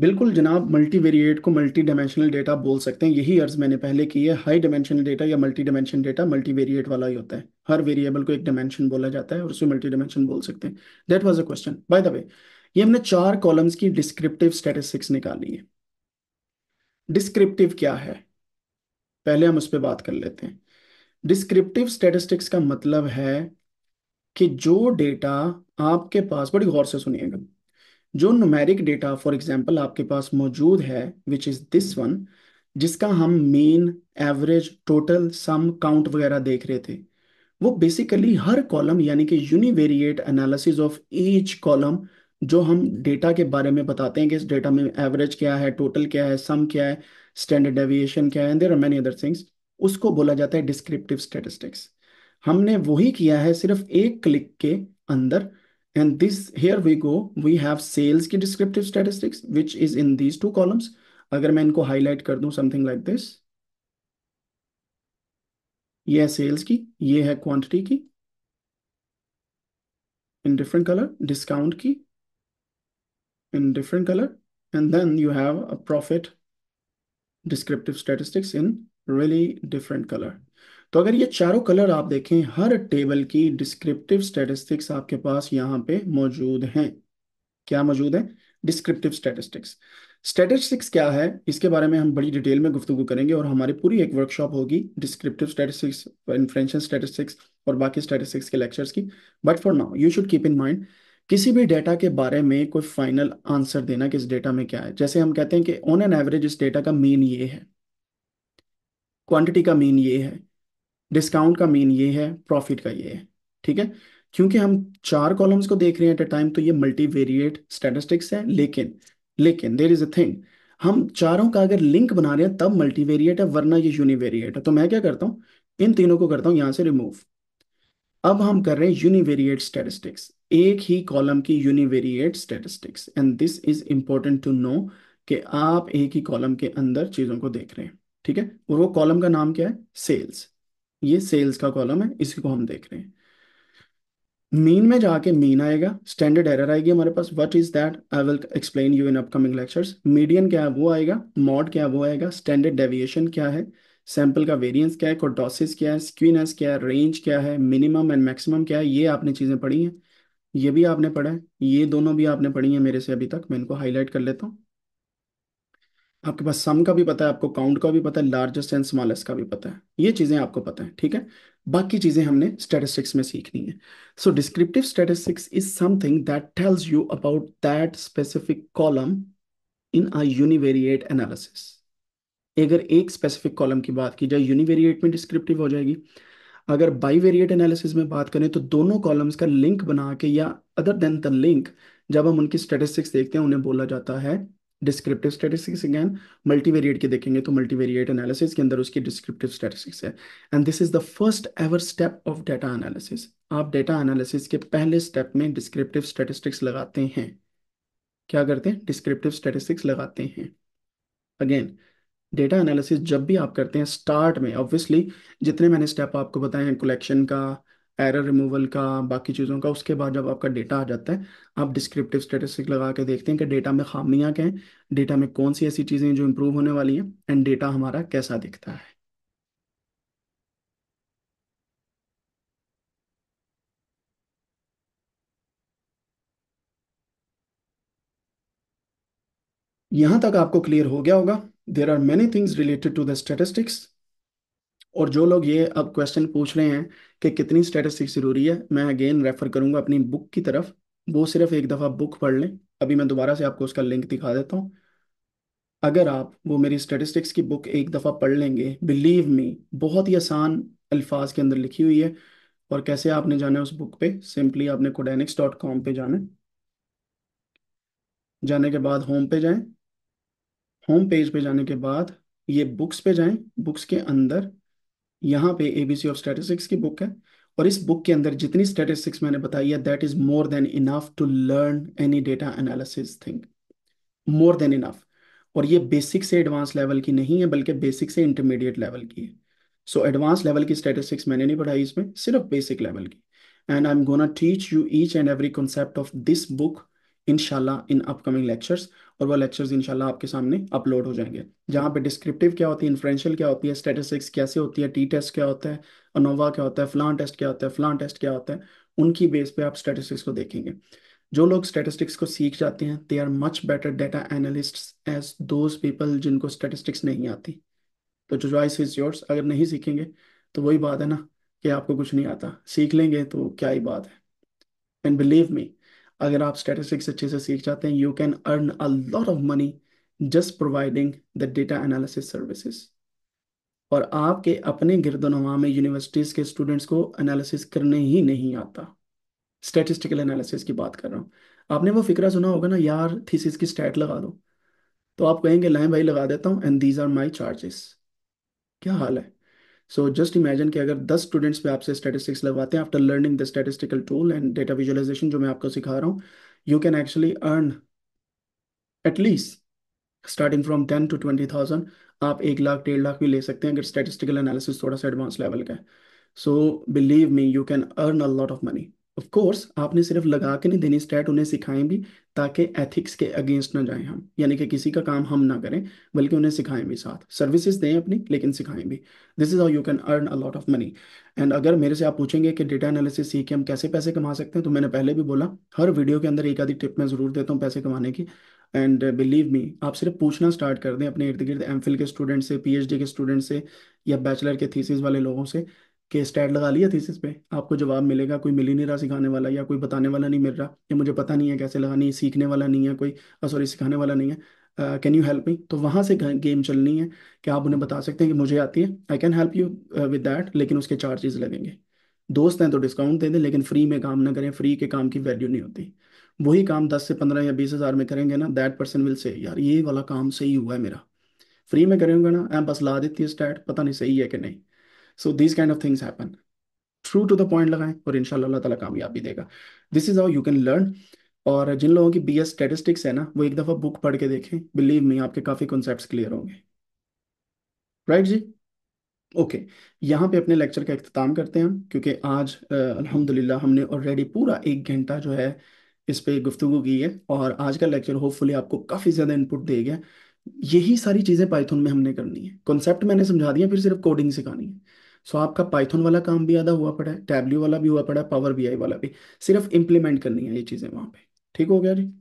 बिल्कुल जनाब वेरिएट को मल्टी डायमेंशनल डेटा बोल सकते हैं यही अर्ज मैंने पहले की है हाई डायमेंशनल डेटा या multi dimension data multivariate वाला ही होता है हर वेरिएबल को एक डायमेंशन बोला जाता है और उसे मल्टी डायमेंशन बोल सकते हैं that was a question by the way ये हमने चार कॉलम्स की डिस्क्रिप्टिव स्टैटिस्टिक्स निकाली है डिस्क्रिप्टिव क्या है पहले हम उस पर बात कर लेते हैं डिस्क्रिप्टिव स्टेटिस्टिक्स का मतलब है कि जो डेटा आपके पास बड़ी गौर से सुनिएगा जो नुमेरिक डेटा फॉर एग्जाम्पल आपके पास मौजूद है विच इज़ दिस वन जिसका हम mean average total sum count वगैरह देख रहे थे वो बेसिकली हर कॉलम यानी कि univariate analysis of each column जो हम डेटा के बारे में बताते हैं कि इस डेटा में एवरेज क्या है टोटल क्या है सम क्या है स्टैंडर्ड डेविएशन क्या है there are many other things उसको बोला जाता है डिस्क्रिप्टिव स्टेटिस्टिक्स हमने वही किया है सिर्फ एक क्लिक के अंदर and this here we go we have sales की descriptive statistics which is in these two columns अगर मैं इनको हाईलाइट कर दूं समथिंग लाइक दिस ये है सेल्स की ये है क्वांटिटी की इन डिफरेंट कलर डिस्काउंट की in different color. And then you have a profit descriptive statistics in really different colour तो अगर ये चारों कलर आप देखें हर टेबल की डिस्क्रिप्टिव स्टैटिस्टिक्स आपके पास यहाँ पे मौजूद हैं क्या मौजूद है डिस्क्रिप्टिव स्टैटिस्टिक्स स्टैटिस्टिक्स क्या है इसके बारे में हम बड़ी डिटेल में गुफ्तु करेंगे और हमारी पूरी एक वर्कशॉप होगी डिस्क्रिप्टिव स्टैटिस्टिक्स इन्फ्लेंशन स्टैटिस्टिक्स और बाकी स्टैटिस्टिक्स के लेक्चर्स की but for now you should keep in mind किसी भी डेटा के बारे में कोई फाइनल आंसर देना कि इस डेटा में क्या है जैसे हम कहते हैं कि ऑन एन एवरेज इस डेटा का मीन ये है क्वांटिटी का मीन ये है डिस्काउंट का मीन ये है प्रॉफिट का ये है ठीक है क्योंकि हम चार कॉलम्स को देख रहे हैं एट अ टाइम तो ये मल्टीवेरिएट स्टेटिस्टिक्स है लेकिन लेकिन देर इज अ थिंग हम चारों का अगर लिंक बना रहे हैं तब मल्टीवेरिएट है वरना ये यूनिवेरिएट है तो मैं क्या करता हूँ इन तीनों को करता हूँ यहाँ से रिमूव अब हम कर रहे हैं यूनिवेरिएट स्टेटिस्टिक्स एक ही कॉलम की univariate statistics and this is important to know कि आप एक ही कॉलम के अंदर चीजों को देख रहे हैं ठीक है और वो कॉलम का नाम क्या है सेल्स ये सेल्स का कॉलम है इसी को हम देख रहे हैं मीन में जाके मीन आएगा स्टैंडर्ड एरर आएगी हमारे पास what is that I will explain you in upcoming lectures median क्या है वो आएगा मॉड क्या है वो आएगा स्टैंडर्ड डेविएशन क्या है सैंपल का वेरिएंस क्या है कोटोसिस क्या है स्क्वीनेस क्या है रेंज क्या है मिनिमम एंड मैक्सिमम क्या है ये आपने चीज़ें पढ़ी हैं ये भी आपने पढ़ा है ये दोनों भी आपने पढ़ी हैं मेरे से अभी तक मैं इनको हाईलाइट कर लेता हूँ आपके पास सम का भी पता है आपको काउंट का भी पता है लार्जेस्ट एंड स्मॉलेस्ट का भी पता है ये चीज़ें आपको पता है ठीक है बाकी चीज़ें हमने स्टेटिस्टिक्स में सीखनी है so descriptive statistics is something that tells you about that specific column in a univariate analysis अगर एक स्पेसिफिक कॉलम की बात की जाए यूनिवेरिएट में डिस्क्रिप्टिव हो जाएगी अगर बाईवेरिएट एनालिसिस में बात करें तो दोनों कॉलम्स का लिंक बना के या अदर देन द लिंक जब हम उनकी स्टेटिस्टिक्स देखते हैं उन्हें बोला जाता है डिस्क्रिप्टिव स्टेटिस्टिक्स अगैन मल्टीवेरिएट के देखेंगे तो मल्टीवेरिएट एनालिसिस के अंदर उसकी डिस्क्रिप्टिव स्टेटिस्टिक्स है and this is the first ever step of data analysis आप डेटा एनालिसिस के पहले स्टेप में डिस्क्रिप्टिव स्टेटिस्टिक्स लगाते हैं क्या करते हैं डिस्क्रिप्टिव स्टेटिस्टिक्स लगाते हैं अगेन डेटा एनालिसिस जब भी आप करते हैं स्टार्ट में ऑब्वियसली जितने मैंने स्टेप आपको बताए हैं कलेक्शन का एरर रिमूवल का बाकी चीज़ों का उसके बाद जब आपका डेटा आ जाता है आप डिस्क्रिप्टिव स्टेटिस्टिक लगा के देखते हैं कि डेटा में खामियां क्या हैं डेटा में कौन सी ऐसी चीज़ें जो इम्प्रूव होने वाली हैं एंड डेटा हमारा कैसा दिखता है यहां तक आपको क्लियर हो गया होगा there are many things related to the statistics और जो लोग ये अब क्वेश्चन पूछ रहे हैं कि कितनी स्टेटिस्टिक्स ज़रूरी है मैं अगेन रेफर करूंगा अपनी बुक की तरफ वो सिर्फ एक दफ़ा बुक पढ़ लें अभी मैं दोबारा से आपको उसका लिंक दिखा देता हूँ अगर आप वो मेरी स्टेटिस्टिक्स की बुक एक दफ़ा पढ़ लेंगे बिलीव मी बहुत ही आसान अल्फाज के अंदर लिखी हुई है और कैसे आपने जाना है उस बुक पे सिंपली आपने कोडेनिक्स डॉट कॉम पे जाना जाने के बाद होम पे जाएं होम पेज पे जाने के बाद ये बुक्स पे जाएं बुक्स के अंदर यहाँ पे एबीसी ऑफ स्टैटिस्टिक्स की बुक है और इस बुक के अंदर जितनी स्टैटिस्टिक्स मैंने बताई है that is more than enough to learn any data analysis thing more than enough और ये बेसिक से एडवांस लेवल की नहीं है बल्कि बेसिक से इंटरमीडिएट लेवल की है सो एडवांस लेवल की स्टैटिस्टिक्स मैंने नहीं पढ़ाई इसमें सिर्फ बेसिक लेवल की and I am gonna teach you each and every concept of this book इनशाला इन अपकमिंग लेक्चर्स और वो लेक्चर्स इनशाला आपके सामने अपलोड हो जाएंगे जहाँ पे डिस्क्रिप्टिव क्या होती है इन्फ्रेंशियल क्या होती है स्टेटिस्टिक्स कैसे होती है टी टेस्ट क्या होता है अनोवा क्या होता है फ्लान टेस्ट क्या होता है फ्लान टेस्ट क्या होता है उनकी बेस पे आप स्टेटिस्टिक्स को देखेंगे जो लोग स्टेटिस्टिक्स को सीख जाते हैं they are much better data analyst as those people जिनको स्टेटिस्टिक्स नहीं आती तो जो चॉइस इज योर्स अगर नहीं सीखेंगे तो वही बात है ना कि आपको कुछ नहीं आता सीख लेंगे तो क्या ही बात है एंड बिलीव मी अगर आप स्टैटिस्टिक्स अच्छे से सीख जाते हैं you can earn a lot of money just providing the data analysis services और आपके अपने गिरदोनवा में यूनिवर्सिटीज़ के स्टूडेंट्स को एनालिसिस करने ही नहीं आता स्टैटिस्टिकल एनालिसिस की बात कर रहा हूँ आपने वो फिक्रा सुना होगा ना यार थीसिस की स्टैट लगा दो तो आप कहेंगे लाइन भाई लगा देता हूँ and these are my charges क्या हाल है सो जस्ट इमेजिन कि अगर 10 स्टूडेंट्स पे आपसे स्टैटिस्टिक्स लगवाते हैं after learning the statistical tool and data visualisation जो मैं आपको सिखा रहा हूँ you can actually earn at least starting from ten to twenty thousand आप एक लाख डेढ़ लाख भी ले सकते हैं अगर स्टैटिस्टिकल एनालिसिस थोड़ा सा एडवांस लेवल का है so believe me you can earn a lot of money of course आपने सिर्फ लगा के नहीं देनी स्टैट उन्हें सिखाएं भी ताकि एथिक्स के अगेंस्ट ना जाएं हम यानी कि किसी का काम हम ना करें बल्कि उन्हें सिखाएं भी साथ सर्विसेज दें अपनी लेकिन सिखाएं भी this is how you can earn a lot of money and अगर मेरे से आप पूछेंगे कि डेटा एनालिसिस सीख के हम कैसे पैसे कमा सकते हैं तो मैंने पहले भी बोला हर वीडियो के अंदर एक आधी टिप मैं ज़रूर देता हूँ पैसे कमाने की एंड बिलीव मी आप सिर्फ पूछना स्टार्ट कर दें अपने इर्द गिर्द एम के स्टूडेंट से पी के स्टूडेंट से या बैचलर के थीसिस वाले लोगों से के स्टैट लगा लिया थीसिस पे आपको जवाब मिलेगा कोई मिल ही नहीं रहा सिखाने वाला या कोई बताने वाला नहीं मिल रहा या मुझे पता नहीं है कैसे लगानी है सीखने वाला नहीं है कोई सॉरी सिखाने वाला नहीं है कैन यू हेल्प मी तो वहाँ से गेम चलनी है कि आप उन्हें बता सकते हैं कि मुझे आती है I can help you with that लेकिन उसके चार्जेस लगेंगे दोस्त हैं तो डिस्काउंट दे दें लेकिन फ्री में काम ना करें फ्री के काम की वैल्यू नहीं होती वही काम दस से पंद्रह या बीस हज़ार में करेंगे ना दैट पर्सन विल से यार ये वाला काम सही हुआ है मेरा फ्री में करेंगे ना एम बस ला देती है स्टैट पता नहीं सही है कि नहीं so these kind of things happen through to the point लगाएं और इनशाला अल्लाह कामयाबी देगा this is our you can learn और जिन लोगों की बी एस स्टेटिस्टिक्स है ना वो एक दफ़ा बुक पढ़ के देखें बिलीव मी आपके काफ़ी कॉन्सेप्ट क्लियर होंगे राइट जी ओके okay. यहाँ पे अपने लेक्चर का अख्ताम करते हैं हम क्योंकि आज अल्हम्दुलिल्लाह हमने ऑलरेडी पूरा एक घंटा जो है इस पर गुफ्तु की है और आज का लेक्चर होपफुली आपको काफ़ी ज़्यादा इनपुट देगा यही सारी चीज़ें पाइथन में हमने करनी है कॉन्सेप्ट मैंने समझा दिया फिर सिर्फ कोडिंग सिखानी है सो आपका पाइथन वाला काम भी आधा हुआ पड़ा है टैबल्यू वाला भी हुआ पड़ा है पावर बी वाला भी सिर्फ इंप्लीमेंट करनी है ये चीज़ें वहां पे ठीक हो गया जी